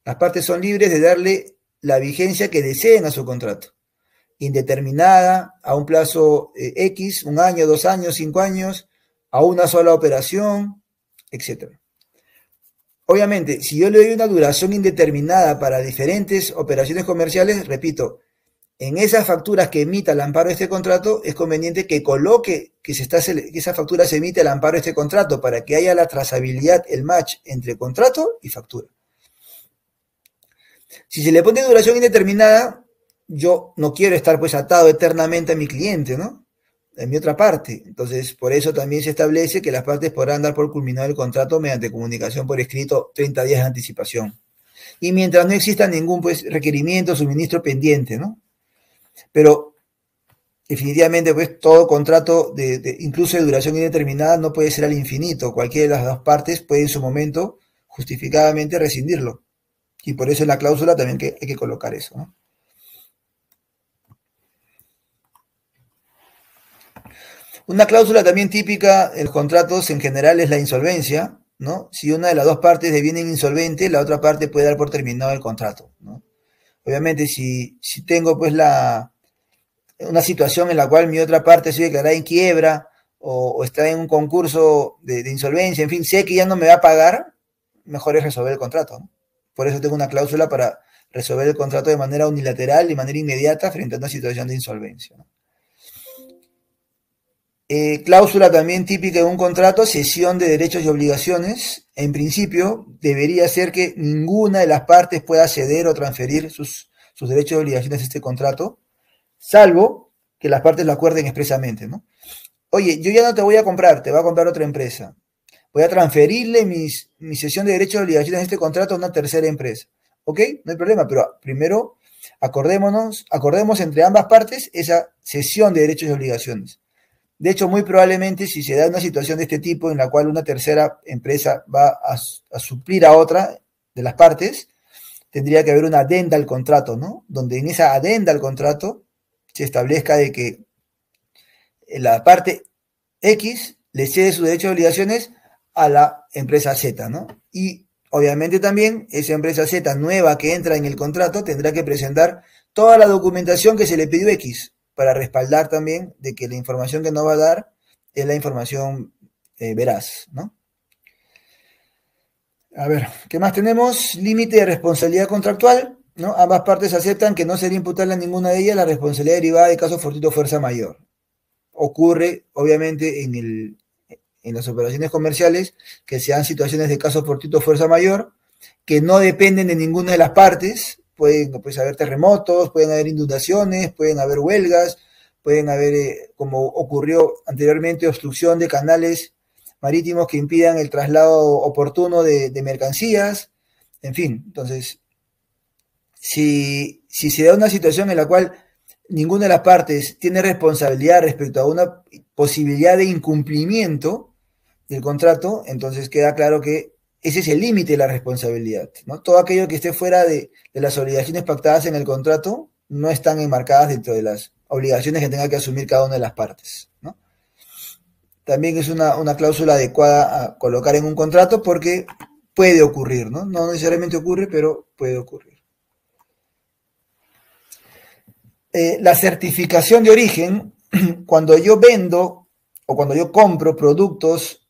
Las partes son libres de darle la vigencia que deseen a su contrato, indeterminada, a un plazo eh, X, un año, dos años, cinco años, a una sola operación, etc. Obviamente, si yo le doy una duración indeterminada para diferentes operaciones comerciales, repito, en esas facturas que emita el amparo de este contrato, es conveniente que coloque que, se está, esa factura se emite al amparo de este contrato para que haya la trazabilidad, el match entre contrato y factura. Si se le pone duración indeterminada, yo no quiero estar pues atado eternamente a mi cliente, ¿no? En mi otra parte. Entonces, por eso también se establece que las partes podrán dar por culminado el contrato mediante comunicación por escrito 30 días de anticipación. Y mientras no exista ningún pues, requerimiento, suministro pendiente, ¿no? Pero definitivamente, pues todo contrato, de, incluso de duración indeterminada, no puede ser al infinito. Cualquiera de las dos partes puede en su momento justificadamente rescindirlo. Y por eso en la cláusula también que hay que colocar eso. Una cláusula también típica en los contratos en general es la insolvencia, ¿no? Si una de las dos partes deviene insolvente, la otra parte puede dar por terminado el contrato, Obviamente, si, si tengo pues la, una situación en la cual mi otra parte se declarada en quiebra o, está en un concurso de, insolvencia, en fin, sé que ya no me va a pagar, mejor es resolver el contrato. Por eso tengo una cláusula para resolver el contrato de manera unilateral, y de manera inmediata, frente a una situación de insolvencia. Eh, cláusula también típica de un contrato, cesión de derechos y obligaciones. En principio, debería ser que ninguna de las partes pueda ceder o transferir sus, sus derechos y obligaciones a este contrato salvo que las partes lo acuerden expresamente, ¿no? Oye, yo ya no te voy a comprar, te va a comprar otra empresa. Voy a transferirle mi sesión de derechos y obligaciones en este contrato a una tercera empresa. ¿Ok? No hay problema, pero primero acordémonos, acordemos entre ambas partes esa sesión de derechos y obligaciones. De hecho, muy probablemente si se da una situación de este tipo en la cual una tercera empresa va a, a suplir a otra de las partes, tendría que haber una adenda al contrato, ¿no? Donde en esa adenda al contrato establezca de que la parte X le cede sus derechos y obligaciones a la empresa Z, ¿no? Y obviamente también esa empresa Z nueva que entra en el contrato tendrá que presentar toda la documentación que se le pidió X para respaldar también de que la información que no va a dar es la información eh, veraz, ¿no? A ver, ¿qué más tenemos? Límite de responsabilidad contractual. Ambas partes aceptan que no sería imputable a ninguna de ellas la responsabilidad derivada de caso fortuito fuerza mayor. Ocurre, obviamente, en, el, en las operaciones comerciales que sean situaciones de caso fortuito fuerza mayor que no dependen de ninguna de las partes. Pueden pues, haber terremotos, pueden haber inundaciones, pueden haber huelgas, pueden haber, eh, como ocurrió anteriormente, obstrucción de canales marítimos que impidan el traslado oportuno de, de mercancías. En fin, entonces si, se da una situación en la cual ninguna de las partes tiene responsabilidad respecto a una posibilidad de incumplimiento del contrato, entonces queda claro que ese es el límite de la responsabilidad. ¿no? Todo aquello que esté fuera de, las obligaciones pactadas en el contrato no están enmarcadas dentro de las obligaciones que tenga que asumir cada una de las partes. También es una, cláusula adecuada a colocar en un contrato porque puede ocurrir, ¿no? No necesariamente ocurre, pero puede ocurrir. Eh, la certificación de origen, cuando yo vendo o cuando yo compro productos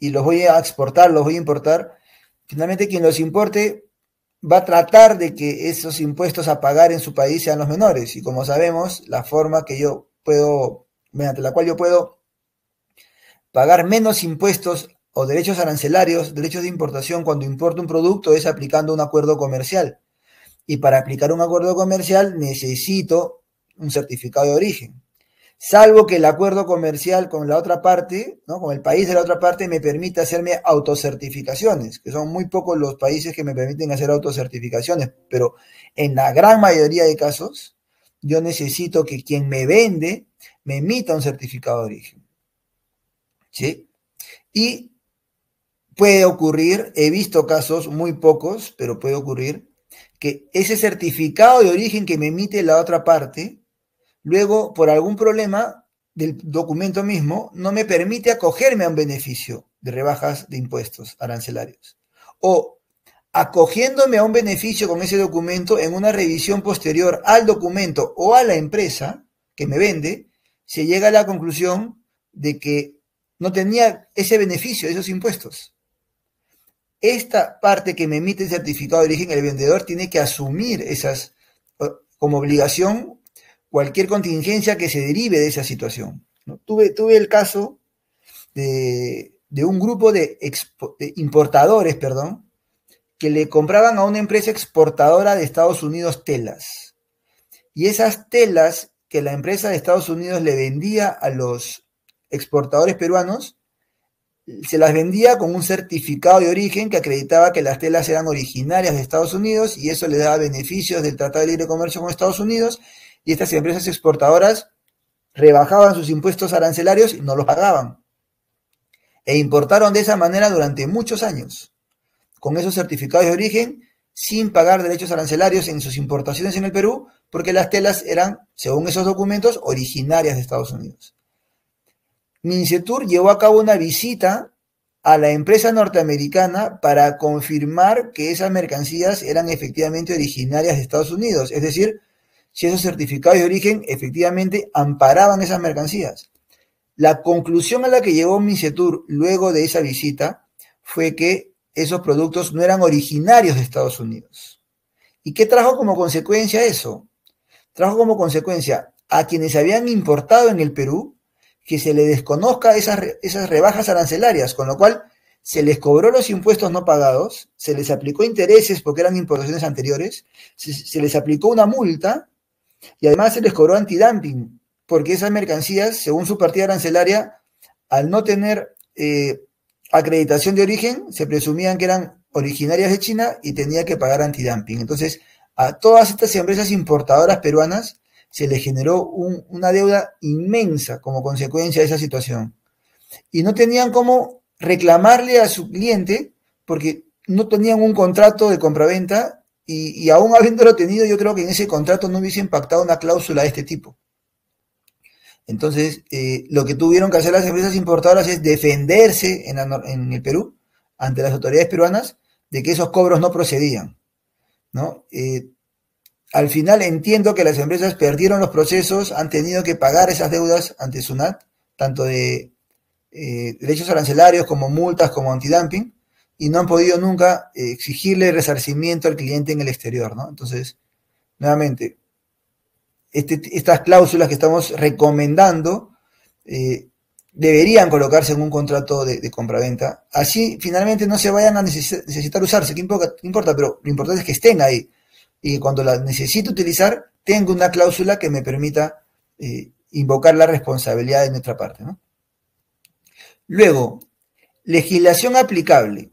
y los voy a exportar, los voy a importar, finalmente quien los importe va a tratar de que esos impuestos a pagar en su país sean los menores. Y como sabemos, la forma que yo puedo, mediante la cual yo puedo pagar menos impuestos o derechos arancelarios, derechos de importación cuando importo un producto es aplicando un acuerdo comercial y para aplicar un acuerdo comercial necesito un certificado de origen. Salvo que el acuerdo comercial con la otra parte, con el país de la otra parte, me permita hacerme autocertificaciones, que son muy pocos los países que me permiten hacer autocertificaciones, pero en la gran mayoría de casos, yo necesito que quien me vende me emita un certificado de origen. ¿Sí? Y puede ocurrir, he visto casos muy pocos, pero puede ocurrir que ese certificado de origen que me emite la otra parte, luego por algún problema del documento mismo, no me permite acogerme a un beneficio de rebajas de impuestos arancelarios. O acogiéndome a un beneficio con ese documento en una revisión posterior al documento o a la empresa que me vende, se llega a la conclusión de que no tenía ese beneficio, esos impuestos esta parte que me emite el certificado de origen, el vendedor tiene que asumir esas como obligación cualquier contingencia que se derive de esa situación. Tuve, tuve el caso de, un grupo de, importadores, perdón, que le compraban a una empresa exportadora de Estados Unidos telas. Y esas telas que la empresa de Estados Unidos le vendía a los exportadores peruanos se las vendía con un certificado de origen que acreditaba que las telas eran originarias de Estados Unidos y eso le daba beneficios del Tratado de Libre Comercio con Estados Unidos y estas empresas exportadoras rebajaban sus impuestos arancelarios y no los pagaban. E importaron de esa manera durante muchos años, con esos certificados de origen, sin pagar derechos arancelarios en sus importaciones en el Perú, porque las telas eran, según esos documentos, originarias de Estados Unidos. Mincetur llevó a cabo una visita a la empresa norteamericana para confirmar que esas mercancías eran efectivamente originarias de Estados Unidos, es decir, si esos certificados de origen efectivamente amparaban esas mercancías. La conclusión a la que llegó Mincetur luego de esa visita fue que esos productos no eran originarios de Estados Unidos. ¿Y qué trajo como consecuencia eso? Trajo como consecuencia a quienes habían importado en el Perú que se le desconozca esas, esas rebajas arancelarias, con lo cual se les cobró los impuestos no pagados, se les aplicó intereses porque eran importaciones anteriores, se, les aplicó una multa y además se les cobró antidumping, porque esas mercancías, según su partida arancelaria, al no tener eh, acreditación de origen, se presumían que eran originarias de China y tenía que pagar antidumping. Entonces, a todas estas empresas importadoras peruanas se le generó una deuda inmensa como consecuencia de esa situación. Y no tenían cómo reclamarle a su cliente porque no tenían un contrato de compraventa y, aún habiéndolo tenido, yo creo que en ese contrato no hubiese impactado una cláusula de este tipo. Entonces, eh, lo que tuvieron que hacer las empresas importadoras es defenderse en, el Perú ante las autoridades peruanas de que esos cobros no procedían. ¿no? Eh, al final entiendo que las empresas perdieron los procesos, han tenido que pagar esas deudas ante SUNAT, tanto de eh, derechos arancelarios como multas como antidumping, y no han podido nunca eh, exigirle resarcimiento al cliente en el exterior, ¿no? Entonces, nuevamente, este estas cláusulas que estamos recomendando eh, deberían colocarse en un contrato de, compra compraventa. Así finalmente no se vayan a necesitar usarse, ¿qué importa? Pero lo importante es que estén ahí y cuando la necesito utilizar tengo una cláusula que me permita eh, invocar la responsabilidad de nuestra parte. ¿no? Luego, legislación aplicable.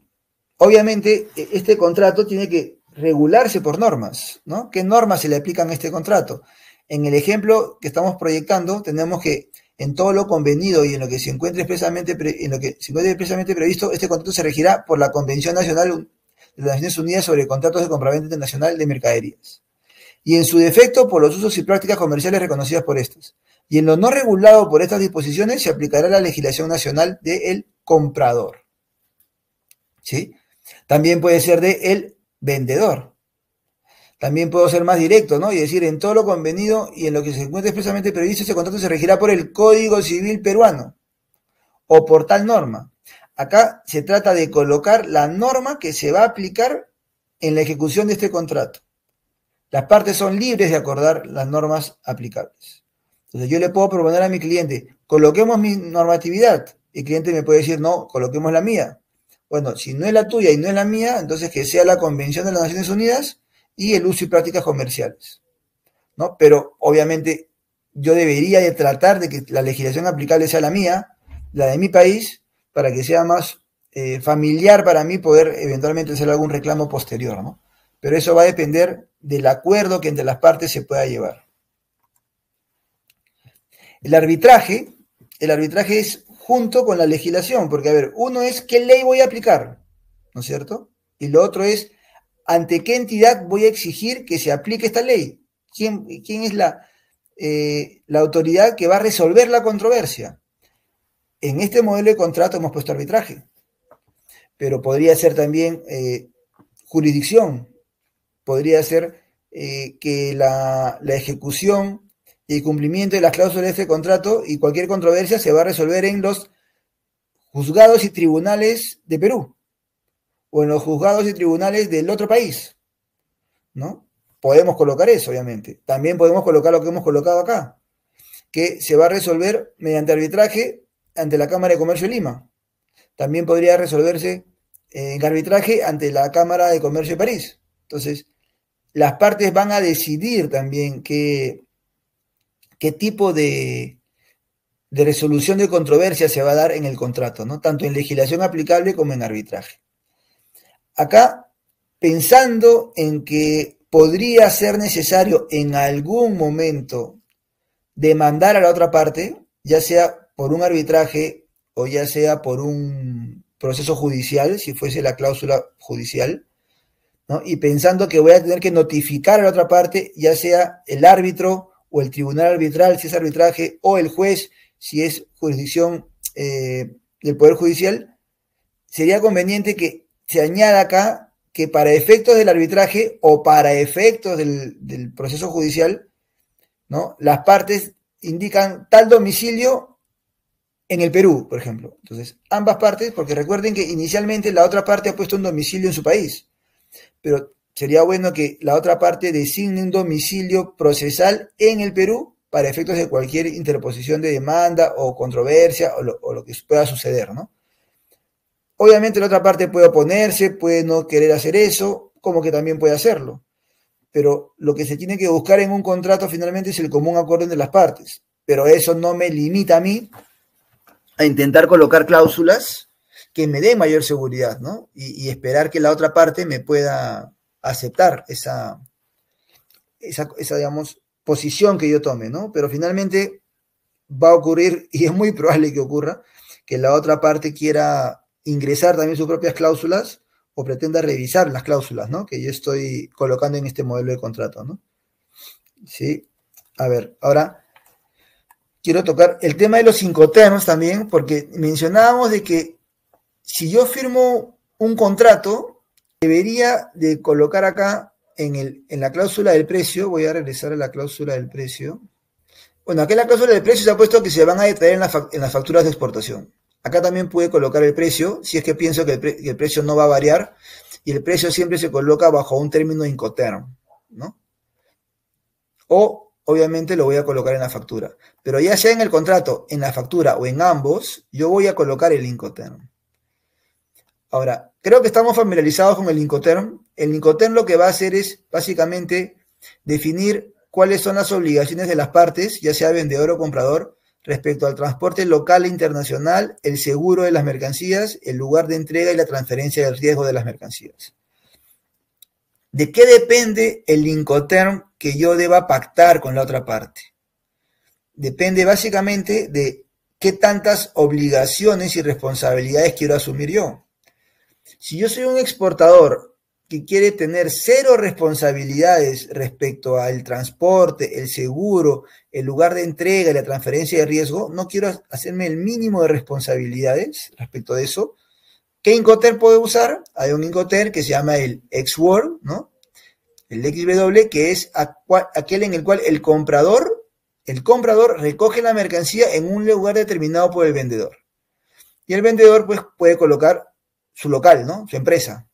Obviamente, e, este contrato tiene que regularse por normas, ¿no? ¿Qué normas se le aplican a este contrato? En el ejemplo que estamos proyectando, tenemos que en todo lo convenido y en lo que se encuentre expresamente, en lo que se encuentre expresamente previsto, este contrato se regirá por la Convención Nacional de las Naciones Unidas sobre contratos de compraventa internacional de mercaderías, y en su defecto por los usos y prácticas comerciales reconocidas por estas. Y en lo no regulado por estas disposiciones se aplicará la legislación nacional del comprador. También puede ser de el vendedor. También puedo ser más directo, ¿no? Y decir, en todo lo convenido y en lo que se encuentre expresamente previsto, ese contrato se regirá por el Código Civil peruano o por tal norma. Acá se trata de colocar la norma que se va a aplicar en la ejecución de este contrato. Las partes son libres de acordar las normas aplicables. Entonces yo le puedo proponer a mi cliente, coloquemos mi normatividad. El cliente me puede decir, no, coloquemos la mía. Bueno, si no es la tuya y no es la mía, entonces que sea la Convención de las Naciones Unidas y el uso y prácticas comerciales. ¿no? Pero obviamente yo debería tratar de que la legislación aplicable sea la mía, la de mi país, para que sea más eh, familiar para mí poder eventualmente hacer algún reclamo posterior, ¿no? Pero eso va a depender del acuerdo que entre las partes se pueda llevar. El arbitraje, el arbitraje es junto con la legislación, porque a ver, uno es qué ley voy a aplicar, ¿no es cierto? Y lo otro es ante qué entidad voy a exigir que se aplique esta ley. ¿Quién, es eh, la autoridad que va a resolver la controversia? En este modelo de contrato hemos puesto arbitraje, pero podría ser también eh, jurisdicción, podría ser eh, que la, ejecución y cumplimiento de las cláusulas de este contrato y cualquier controversia se va a resolver en los juzgados y tribunales de Perú o en los juzgados y tribunales del otro país, ¿no? Podemos colocar eso, obviamente. También podemos colocar lo que hemos colocado acá, que se va a resolver mediante arbitraje ante la Cámara de Comercio de Lima. También podría resolverse eh, en arbitraje ante la Cámara de Comercio de París. Entonces, las partes van a decidir también qué, qué tipo de, de resolución de controversia se va a dar en el contrato, ¿no? tanto en legislación aplicable como en arbitraje. Acá, pensando en que podría ser necesario en algún momento demandar a la otra parte, ya sea por un arbitraje o ya sea por un proceso judicial, si fuese la cláusula judicial, ¿no? y pensando que voy a tener que notificar a la otra parte, ya sea el árbitro o el tribunal arbitral, si es arbitraje, o el juez, si es jurisdicción eh, del Poder Judicial, sería conveniente que se añada acá que para efectos del arbitraje o para efectos del, del proceso judicial, ¿no? las partes indican tal domicilio en el Perú, por ejemplo. Entonces, ambas partes, porque recuerden que inicialmente la otra parte ha puesto un domicilio en su país, pero sería bueno que la otra parte designe un domicilio procesal en el Perú para efectos de cualquier interposición de demanda o controversia o lo, que pueda suceder, ¿no? Obviamente la otra parte puede oponerse, puede no querer hacer eso, como que también puede hacerlo. Pero lo que se tiene que buscar en un contrato finalmente es el común acuerdo entre las partes. Pero eso no me limita a mí a intentar colocar cláusulas que me den mayor seguridad, ¿no? Y, esperar que la otra parte me pueda aceptar esa, esa, esa, digamos, posición que yo tome, ¿no? Pero finalmente va a ocurrir, y es muy probable que ocurra, que la otra parte quiera ingresar también sus propias cláusulas o pretenda revisar las cláusulas, ¿no? Que yo estoy colocando en este modelo de contrato, ¿no? Sí. A ver, ahora quiero tocar el tema de los incoterms también, porque mencionábamos de que si yo firmo un contrato, debería de colocar acá en, el, en la cláusula del precio, voy a regresar a la cláusula del precio. Bueno, aquí en la cláusula del precio se ha puesto que se van a detraer en, las facturas de exportación. Acá también puede colocar el precio, si es que pienso que el, precio no va a variar, y el precio siempre se coloca bajo un término incoterm, ¿no? O obviamente lo voy a colocar en la factura. Pero ya sea en el contrato, en la factura o en ambos, yo voy a colocar el Incoterm. Ahora, creo que estamos familiarizados con el Incoterm. El Incoterm lo que va a hacer es básicamente definir cuáles son las obligaciones de las partes, ya sea vendedor o comprador, respecto al transporte local e internacional, el seguro de las mercancías, el lugar de entrega y la transferencia del riesgo de las mercancías. ¿De qué depende el Incoterm que yo deba pactar con la otra parte? Depende básicamente de qué tantas obligaciones y responsabilidades quiero asumir yo. Si yo soy un exportador que quiere tener cero responsabilidades respecto al transporte, el seguro, el lugar de entrega y la transferencia de riesgo, no quiero hacerme el mínimo de responsabilidades respecto de eso, ¿Qué incoter puede usar? Hay un incoter que se llama el XWORD, ¿no? El XW, que es aquel en el cual el comprador, el comprador recoge la mercancía en un lugar determinado por el vendedor. Y el vendedor, pues, puede colocar su local, ¿no? Su empresa.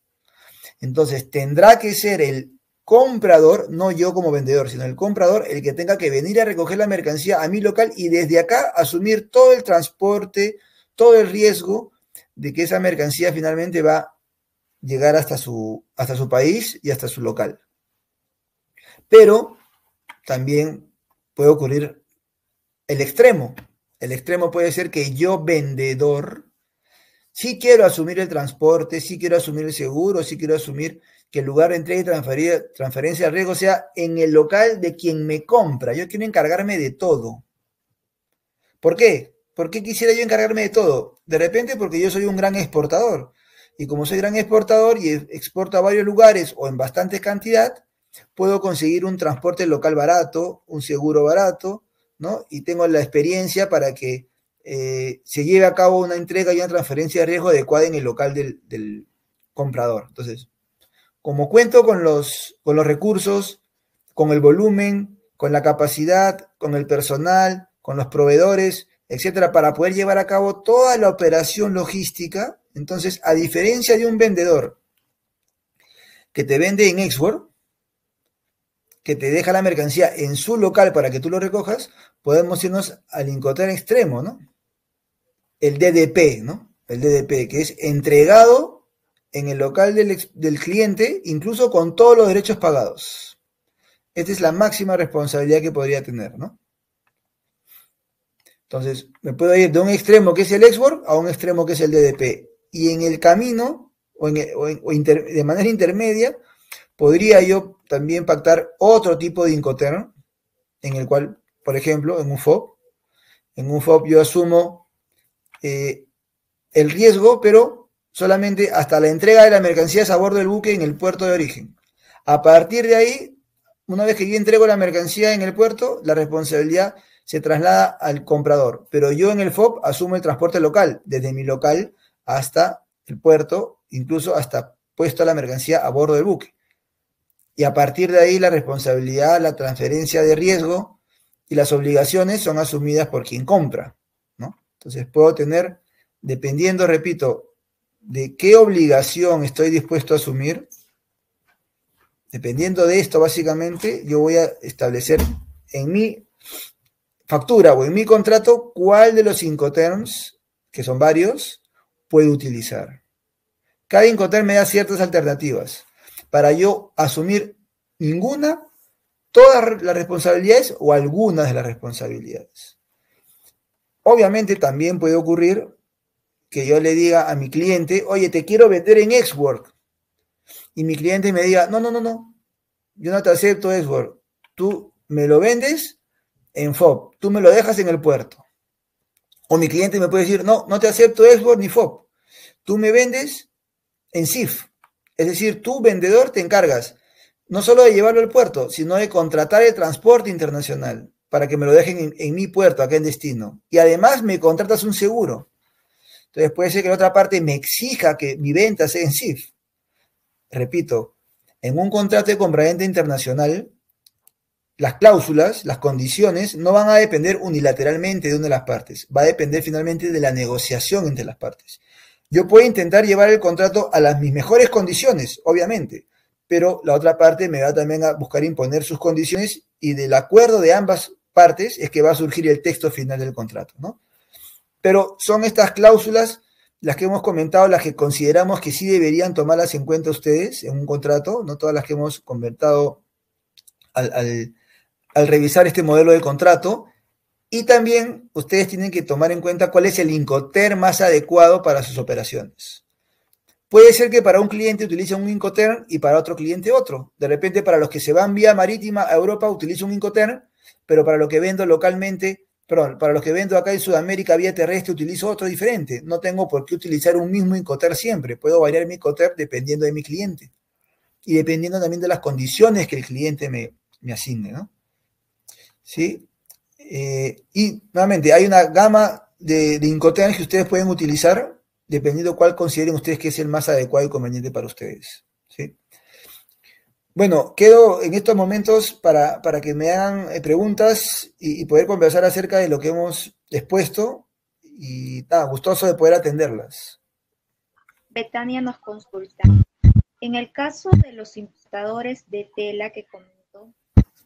Entonces, tendrá que ser el comprador, no yo como vendedor, sino el comprador, el que tenga que venir a recoger la mercancía a mi local y desde acá asumir todo el transporte, todo el riesgo, de que esa mercancía finalmente va a llegar hasta su, hasta su país y hasta su local. Pero también puede ocurrir el extremo. El extremo puede ser que yo, vendedor, sí quiero asumir el transporte, sí quiero asumir el seguro, sí quiero asumir que el lugar de entrega y transferencia de riesgo sea en el local de quien me compra. Yo quiero encargarme de todo. ¿Por qué? ¿Por qué quisiera yo encargarme de todo? De repente porque yo soy un gran exportador. Y como soy gran exportador y exporto a varios lugares o en bastante cantidad, puedo conseguir un transporte local barato, un seguro barato, ¿no? Y tengo la experiencia para que eh, se lleve a cabo una entrega y una transferencia de riesgo adecuada en el local del, comprador. Entonces, como cuento con los, con los recursos, con el volumen, con la capacidad, con el personal, con los proveedores, etcétera, para poder llevar a cabo toda la operación logística. Entonces, a diferencia de un vendedor que te vende en export, que te deja la mercancía en su local para que tú lo recojas, podemos irnos al incoter extremo, ¿no? El DDP, ¿no? El DDP, que es entregado en el local del, del cliente, incluso con todos los derechos pagados. Esta es la máxima responsabilidad que podría tener, ¿no? Entonces, me puedo ir de un extremo que es el export a un extremo que es el DDP. Y en el camino, o, de manera intermedia, podría yo también pactar otro tipo de incoterm, en el cual, por ejemplo, en un FOB, en un FOB yo asumo eh, el riesgo, pero solamente hasta la entrega de las mercancías a bordo del buque en el puerto de origen. A partir de ahí, una vez que yo entrego la mercancía en el puerto, la responsabilidad se traslada al comprador, pero yo en el FOB asumo el transporte local, desde mi local hasta el puerto, incluso hasta puesto la mercancía a bordo del buque. Y a partir de ahí la responsabilidad, la transferencia de riesgo y las obligaciones son asumidas por quien compra, ¿no? Entonces puedo tener, dependiendo, repito, de qué obligación estoy dispuesto a asumir, dependiendo de esto básicamente, yo voy a establecer en mí factura o en mi contrato cuál de los Incoterms, que son varios, puedo utilizar. Cada Incoterm me da ciertas alternativas. Para yo asumir ninguna, todas las responsabilidades o algunas de las responsabilidades. Obviamente también puede ocurrir que yo le diga a mi cliente, oye, te quiero vender en Xwork. Y mi cliente me diga, no, no, no, no, yo no te acepto Xwork. Tú me lo vendes en FOB, tú me lo dejas en el puerto. O mi cliente me puede decir, no, no te acepto export ni FOB. Tú me vendes en SIF. Es decir, tú, vendedor, te encargas no solo de llevarlo al puerto, sino de contratar el transporte internacional para que me lo dejen en, mi puerto, acá en destino. Y además me contratas un seguro. Entonces puede ser que la otra parte me exija que mi venta sea en SIF. Repito, en un contrato de compraventa internacional, las cláusulas, las condiciones, no van a depender unilateralmente de una de las partes, va a depender finalmente de la negociación entre las partes. Yo puedo intentar llevar el contrato a las mis mejores condiciones, obviamente, pero la otra parte me va también a buscar imponer sus condiciones y del acuerdo de ambas partes es que va a surgir el texto final del contrato, ¿no? Pero son estas cláusulas las que hemos comentado, las que consideramos que sí deberían tomarlas en cuenta ustedes en un contrato, no todas las que hemos comentado al al revisar este modelo de contrato. Y también ustedes tienen que tomar en cuenta cuál es el incoter más adecuado para sus operaciones. Puede ser que para un cliente utilice un incoter y para otro cliente otro. De repente, para los que se van vía marítima a Europa, utilizo un incoter, pero para lo que vendo localmente, perdón, para los que vendo acá en Sudamérica vía terrestre, utilizo otro diferente. No tengo por qué utilizar un mismo Incoter siempre. Puedo variar mi Incoter dependiendo de mi cliente y dependiendo también de las condiciones que el cliente me, me asigne, ¿no? ¿sí? Eh, y nuevamente, hay una gama de, de que ustedes pueden utilizar dependiendo cuál consideren ustedes que es el más adecuado y conveniente para ustedes. Bueno, quedo en estos momentos para, que me hagan eh, preguntas y, poder conversar acerca de lo que hemos expuesto y nada, gustoso de poder atenderlas. Betania nos consulta. En el caso de los importadores de tela que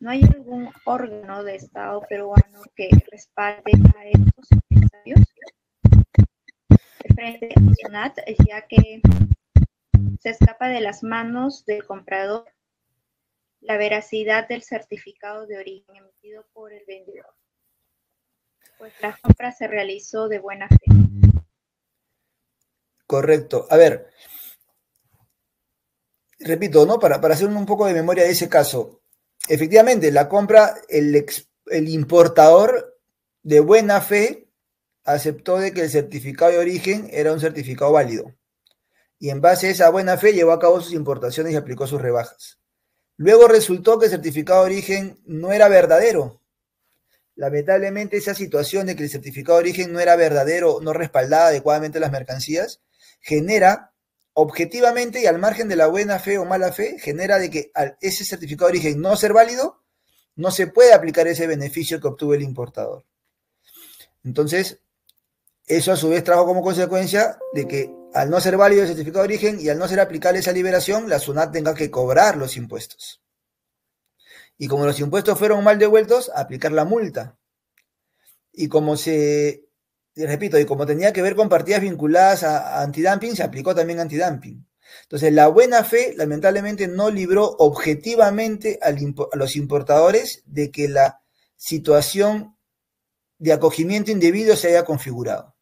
¿No hay algún órgano de Estado peruano que respalde a estos empresarios? El Frente ya que se escapa de las manos del comprador la veracidad del certificado de origen emitido por el vendedor, pues la compra se realizó de buena fe. Correcto. A ver, repito, ¿no? Para, para hacer un poco de memoria de ese caso, efectivamente, la compra, el, importador de buena fe aceptó de que el certificado de origen era un certificado válido. Y en base a esa buena fe llevó a cabo sus importaciones y aplicó sus rebajas. Luego resultó que el certificado de origen no era verdadero. Lamentablemente esa situación de que el certificado de origen no era verdadero, no respaldaba adecuadamente las mercancías, genera objetivamente y al margen de la buena fe o mala fe, genera de que al ese certificado de origen no ser válido, no se puede aplicar ese beneficio que obtuvo el importador. Entonces, eso a su vez trajo como consecuencia de que al no ser válido el certificado de origen y al no ser aplicable esa liberación, la SUNAT tenga que cobrar los impuestos. Y como los impuestos fueron mal devueltos, aplicar la multa. Y como se repito, y como tenía que ver con partidas vinculadas a, antidumping, se aplicó también antidumping. Entonces, la buena fe, lamentablemente, no libró objetivamente a los importadores de que la situación de acogimiento indebido se haya configurado.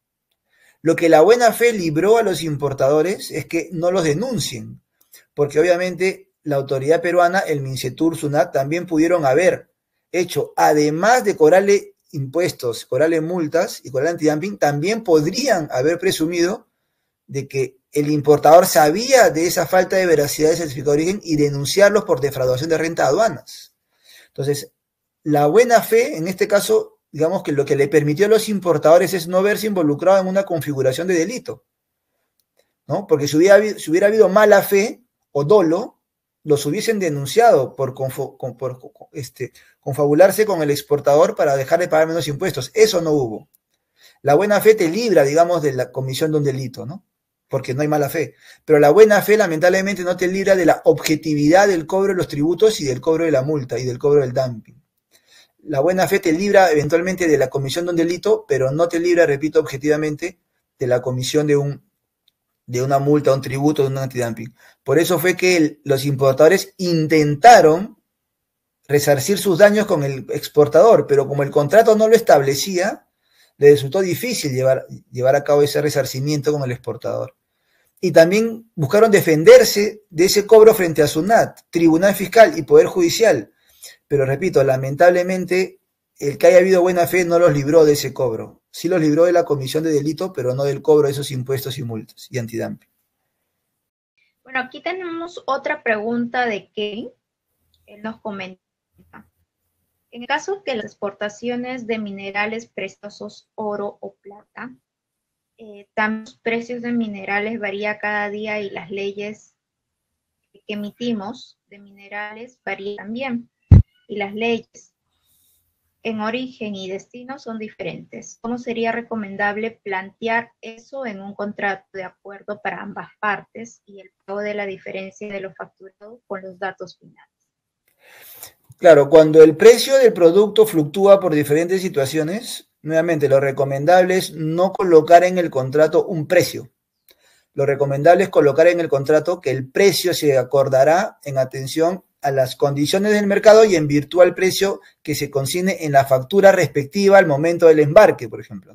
Lo que la buena fe libró a los importadores es que no los denuncien, porque obviamente la autoridad peruana, el MINCETUR, SUNAT, también pudieron haber hecho, además de cobrarle impuestos, corales multas y corales antidumping, también podrían haber presumido de que el importador sabía de esa falta de veracidad del certificado de origen y denunciarlos por defraudación de renta aduanas. Entonces, la buena fe, en este caso, digamos que lo que le permitió a los importadores es no verse involucrado en una configuración de delito. ¿no? Porque si hubiera, si hubiera habido mala fe o dolo, los hubiesen denunciado por, este, confabularse con el exportador para dejar de pagar menos impuestos. Eso no hubo. La buena fe te libra, digamos, de la comisión de un delito, ¿no? Porque no hay mala fe. Pero la buena fe, lamentablemente, no te libra de la objetividad del cobro de los tributos y del cobro de la multa y del cobro del dumping. La buena fe te libra eventualmente de la comisión de un delito, pero no te libra, repito, objetivamente, de la comisión de un de una multa, un tributo, de un antidumping. Por eso fue que los importadores intentaron resarcir sus daños con el exportador, pero como el contrato no lo establecía, le resultó difícil llevar, llevar a cabo ese resarcimiento con el exportador. Y también buscaron defenderse de ese cobro frente a SUNAT, Tribunal Fiscal y Poder Judicial. Pero repito, lamentablemente el que haya habido buena fe no los libró de ese cobro. Sí los libró de la comisión de delito, pero no del cobro de esos impuestos y multas y antidumping. Bueno, aquí tenemos otra pregunta de qué Él nos comenta. En caso que las exportaciones de minerales preciosos, oro o plata, eh, los precios de minerales varía cada día y las leyes que emitimos de minerales varían también. Y las leyes en origen y destino son diferentes. ¿Cómo sería recomendable plantear eso en un contrato de acuerdo para ambas partes y el pago de la diferencia de lo facturado con los datos finales? Claro, cuando el precio del producto fluctúa por diferentes situaciones, nuevamente lo recomendable es no colocar en el contrato un precio. Lo recomendable es colocar en el contrato que el precio se acordará en atención a las condiciones del mercado y en virtud al precio que se consigne en la factura respectiva al momento del embarque, por ejemplo,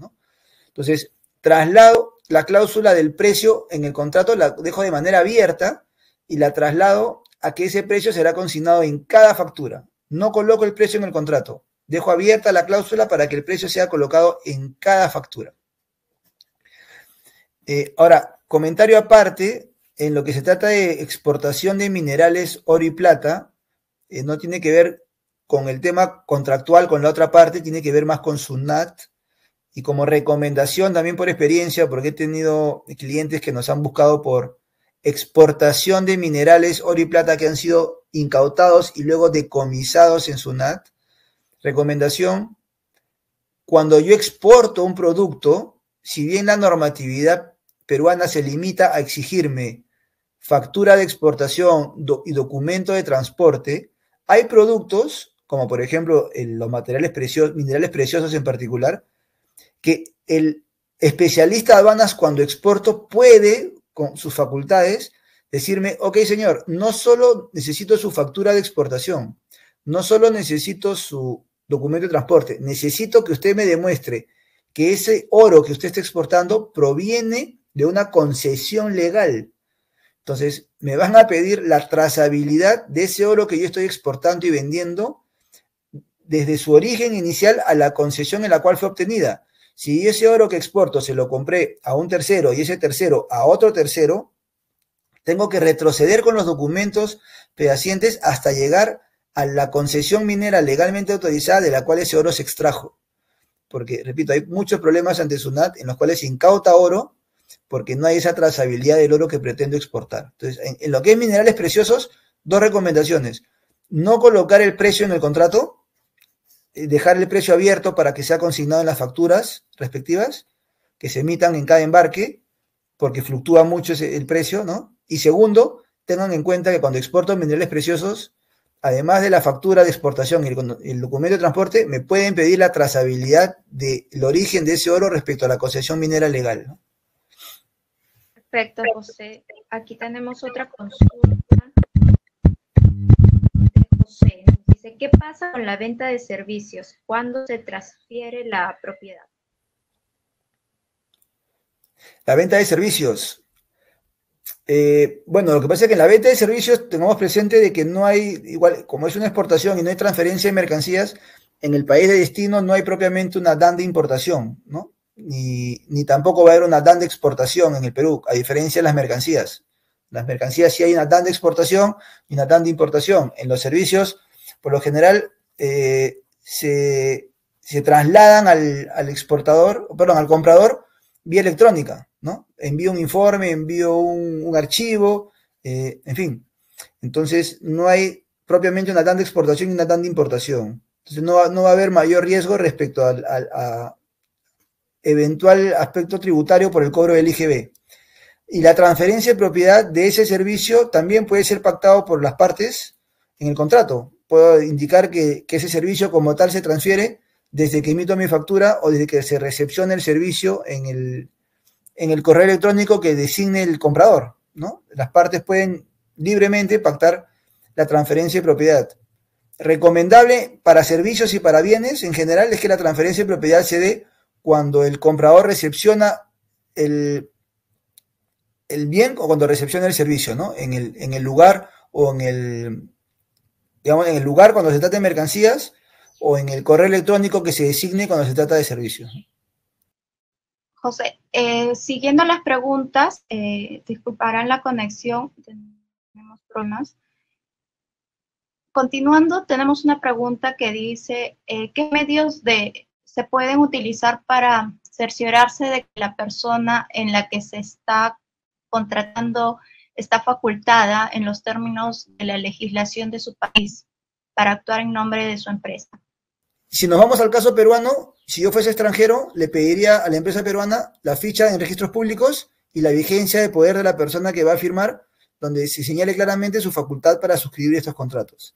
Entonces, traslado la cláusula del precio en el contrato, la dejo de manera abierta y la traslado a que ese precio será consignado en cada factura. No coloco el precio en el contrato, dejo abierta la cláusula para que el precio sea colocado en cada factura. Eh, ahora, comentario aparte, en lo que se trata de exportación de minerales oro y plata, eh, no tiene que ver con el tema contractual con la otra parte, tiene que ver más con SUNAT. Y como recomendación también por experiencia, porque he tenido clientes que nos han buscado por exportación de minerales oro y plata que han sido incautados y luego decomisados en SUNAT. Recomendación, cuando yo exporto un producto, si bien la normatividad peruana se limita a exigirme factura de exportación y documento de transporte, hay productos, como por ejemplo los materiales preciosos, minerales preciosos en particular, que el especialista de aduanas cuando exporto puede, con sus facultades, decirme, ok señor, no solo necesito su factura de exportación, no solo necesito su documento de transporte, necesito que usted me demuestre que ese oro que usted está exportando proviene de una concesión legal entonces, me van a pedir la trazabilidad de ese oro que yo estoy exportando y vendiendo desde su origen inicial a la concesión en la cual fue obtenida. Si ese oro que exporto se lo compré a un tercero y ese tercero a otro tercero, tengo que retroceder con los documentos pedacientes hasta llegar a la concesión minera legalmente autorizada de la cual ese oro se extrajo. Porque, repito, hay muchos problemas ante SUNAT en los cuales se incauta oro porque no hay esa trazabilidad del oro que pretendo exportar. Entonces, en, lo que es minerales preciosos, dos recomendaciones. No colocar el precio en el contrato, eh, dejar el precio abierto para que sea consignado en las facturas respectivas que se emitan en cada embarque, porque fluctúa mucho el precio, ¿no? Y segundo, tengan en cuenta que cuando exporto minerales preciosos, además de la factura de exportación y el, documento de transporte, me pueden pedir la trazabilidad del origen de ese oro respecto a la concesión minera legal. Perfecto, José. Aquí tenemos otra consulta José. Dice, ¿qué pasa con la venta de servicios? cuando se transfiere la propiedad? La venta de servicios. Eh, bueno, lo que pasa es que en la venta de servicios tenemos presente de que no hay, igual, como es una exportación y no hay transferencia de mercancías, en el país de destino no hay propiamente una dan de importación, ¿no? ni, tampoco va a haber una dan de exportación en el Perú, a diferencia de las mercancías. Las mercancías sí hay una tan de exportación y una tan de importación. En los servicios, por lo general, eh, se, trasladan al, exportador, perdón, al comprador vía electrónica, ¿no? Envío un informe, envío un, archivo, eh, en fin. Entonces, no hay propiamente una tan de exportación y una tan de importación. Entonces, no, va a haber mayor riesgo respecto al, a, eventual aspecto tributario por el cobro del IGB. Y la transferencia de propiedad de ese servicio también puede ser pactado por las partes en el contrato. Puedo indicar que, ese servicio como tal se transfiere desde que emito mi factura o desde que se recepcione el servicio en el, en el correo electrónico que designe el comprador. ¿no? Las partes pueden libremente pactar la transferencia de propiedad. Recomendable para servicios y para bienes en general es que la transferencia de propiedad se dé cuando el comprador recepciona el, bien o cuando recepciona el servicio, ¿no? En el, lugar o en el, digamos, en el lugar cuando se trata de mercancías o en el correo electrónico que se designe cuando se trata de servicios. José, eh, siguiendo las preguntas, eh, disculparán la conexión, tenemos problemas. Continuando, tenemos una pregunta que dice, eh, ¿qué medios de se pueden utilizar para cerciorarse de que la persona en la que se está contratando está facultada en los términos de la legislación de su país para actuar en nombre de su empresa. Si nos vamos al caso peruano, si yo fuese extranjero, le pediría a la empresa peruana la ficha en registros públicos y la vigencia de poder de la persona que va a firmar, donde se señale claramente su facultad para suscribir estos contratos.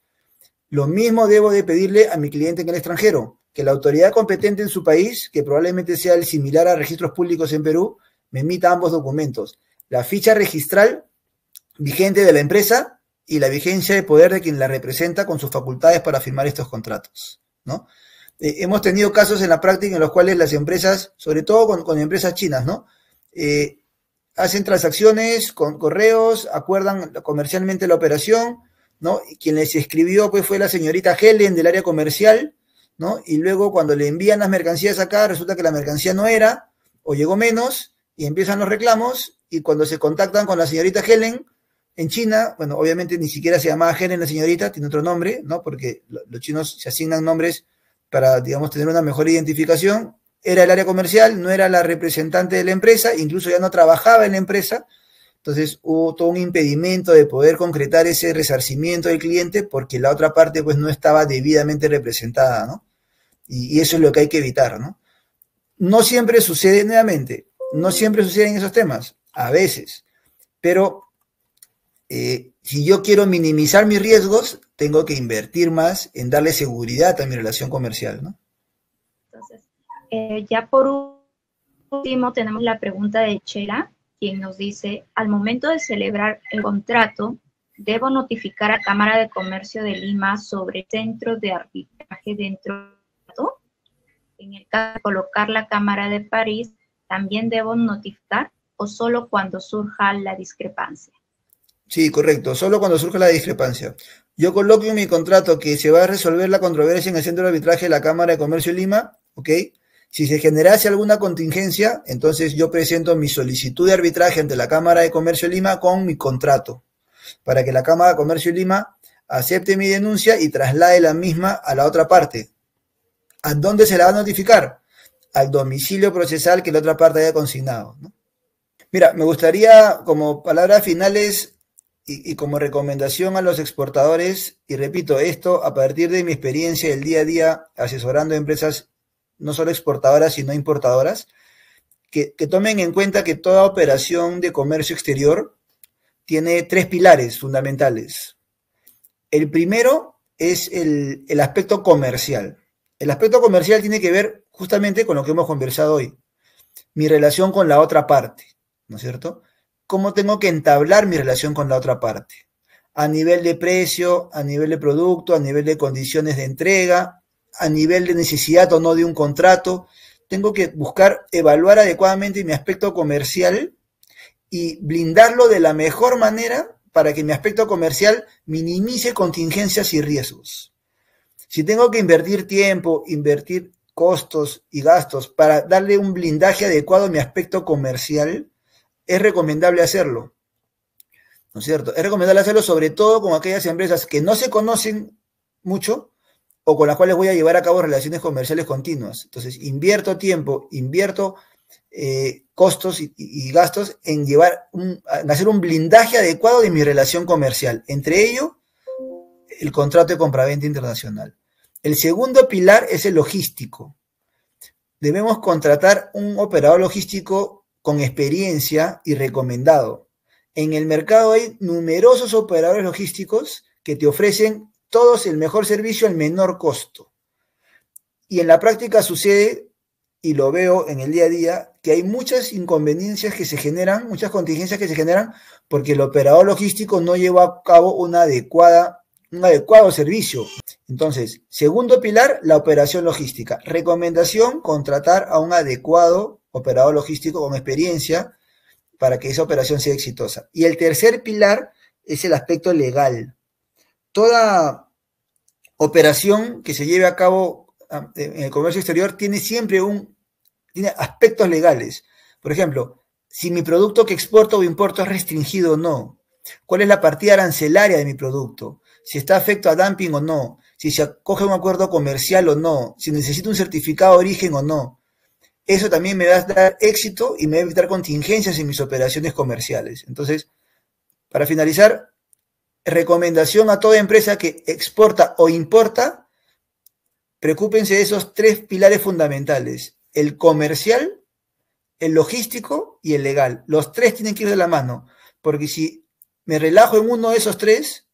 Lo mismo debo de pedirle a mi cliente en el extranjero, que la autoridad competente en su país, que probablemente sea el similar a registros públicos en Perú, me emita ambos documentos, la ficha registral vigente de la empresa y la vigencia de poder de quien la representa con sus facultades para firmar estos contratos, ¿no? Eh, hemos tenido casos en la práctica en los cuales las empresas, sobre todo con, empresas chinas, ¿no? Eh, hacen transacciones con correos, acuerdan comercialmente la operación, ¿no? quien les escribió pues fue la señorita Helen del área comercial, ¿no? Y luego cuando le envían las mercancías acá, resulta que la mercancía no era, o llegó menos, y empiezan los reclamos, y cuando se contactan con la señorita Helen en China, bueno, obviamente ni siquiera se llamaba Helen la señorita, tiene otro nombre, ¿no? Porque los chinos se asignan nombres para, digamos, tener una mejor identificación. Era el área comercial, no era la representante de la empresa, incluso ya no trabajaba en la empresa, entonces hubo todo un impedimento de poder concretar ese resarcimiento del cliente porque la otra parte pues no estaba debidamente representada, ¿no? Y, eso es lo que hay que evitar, ¿no? No siempre sucede nuevamente, no siempre suceden esos temas, a veces, pero eh, si yo quiero minimizar mis riesgos, tengo que invertir más en darle seguridad a mi relación comercial, ¿no? Entonces, eh, ya por último tenemos la pregunta de Chela quien nos dice, al momento de celebrar el contrato, debo notificar a Cámara de Comercio de Lima sobre centro de arbitraje dentro del contrato. En el caso de colocar la Cámara de París, también debo notificar o solo cuando surja la discrepancia. Sí, correcto, solo cuando surja la discrepancia. Yo coloco en mi contrato que se va a resolver la controversia en el centro de arbitraje de la Cámara de Comercio de Lima, ¿ok? Si se generase alguna contingencia, entonces yo presento mi solicitud de arbitraje ante la Cámara de Comercio de Lima con mi contrato, para que la Cámara de Comercio de Lima acepte mi denuncia y traslade la misma a la otra parte. ¿A dónde se la va a notificar? Al domicilio procesal que la otra parte haya consignado. Mira, me gustaría como palabras finales y, como recomendación a los exportadores, y repito esto a partir de mi experiencia del día a día asesorando empresas no solo exportadoras, sino importadoras, que, tomen en cuenta que toda operación de comercio exterior tiene tres pilares fundamentales. El primero es el, el aspecto comercial. El aspecto comercial tiene que ver justamente con lo que hemos conversado hoy, mi relación con la otra parte, ¿no es cierto? ¿Cómo tengo que entablar mi relación con la otra parte? A nivel de precio, a nivel de producto, a nivel de condiciones de entrega, a nivel de necesidad o no de un contrato. Tengo que buscar evaluar adecuadamente mi aspecto comercial y blindarlo de la mejor manera para que mi aspecto comercial minimice contingencias y riesgos. Si tengo que invertir tiempo, invertir costos y gastos para darle un blindaje adecuado a mi aspecto comercial, es recomendable hacerlo. ¿No es cierto? Es recomendable hacerlo sobre todo con aquellas empresas que no se conocen mucho o con las cuales voy a llevar a cabo relaciones comerciales continuas. Entonces, invierto tiempo, invierto eh, costos y, gastos en llevar, en hacer un blindaje adecuado de mi relación comercial. Entre ello, el contrato de compraventa internacional. El segundo pilar es el logístico. Debemos contratar un operador logístico con experiencia y recomendado. En el mercado hay numerosos operadores logísticos que te ofrecen todos el mejor servicio al menor costo. Y en la práctica sucede, y lo veo en el día a día, que hay muchas inconveniencias que se generan, muchas contingencias que se generan porque el operador logístico no lleva a cabo una adecuada un adecuado servicio. Entonces, segundo pilar, la operación logística. Recomendación, contratar a un adecuado operador logístico con experiencia para que esa operación sea exitosa. Y el tercer pilar es el aspecto legal. Toda operación que se lleve a cabo ah, eh, en el comercio exterior tiene siempre un tiene aspectos legales. Por ejemplo, si mi producto que exporto o importo es restringido o no, cuál es la partida arancelaria de mi producto, si está afecto a dumping o no, si se acoge a un acuerdo comercial o no, si necesito un certificado de origen o no. Eso también me va a dar éxito y me va a evitar contingencias en mis operaciones comerciales. Entonces, para finalizar, recomendación a toda empresa que exporta o importa, preocúpense de esos tres pilares fundamentales, el comercial, el logístico y el legal. Los tres tienen que ir de la mano, porque si me relajo en uno de esos tres,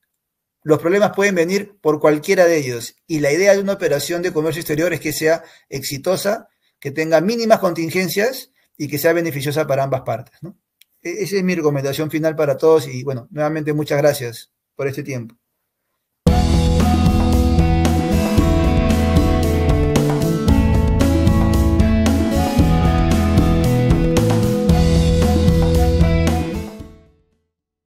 los problemas pueden venir por cualquiera de ellos. Y la idea de una operación de comercio exterior es que sea exitosa, que tenga mínimas contingencias y que sea beneficiosa para ambas partes. E-, esa es mi recomendación final para todos y bueno, nuevamente muchas gracias por este tiempo.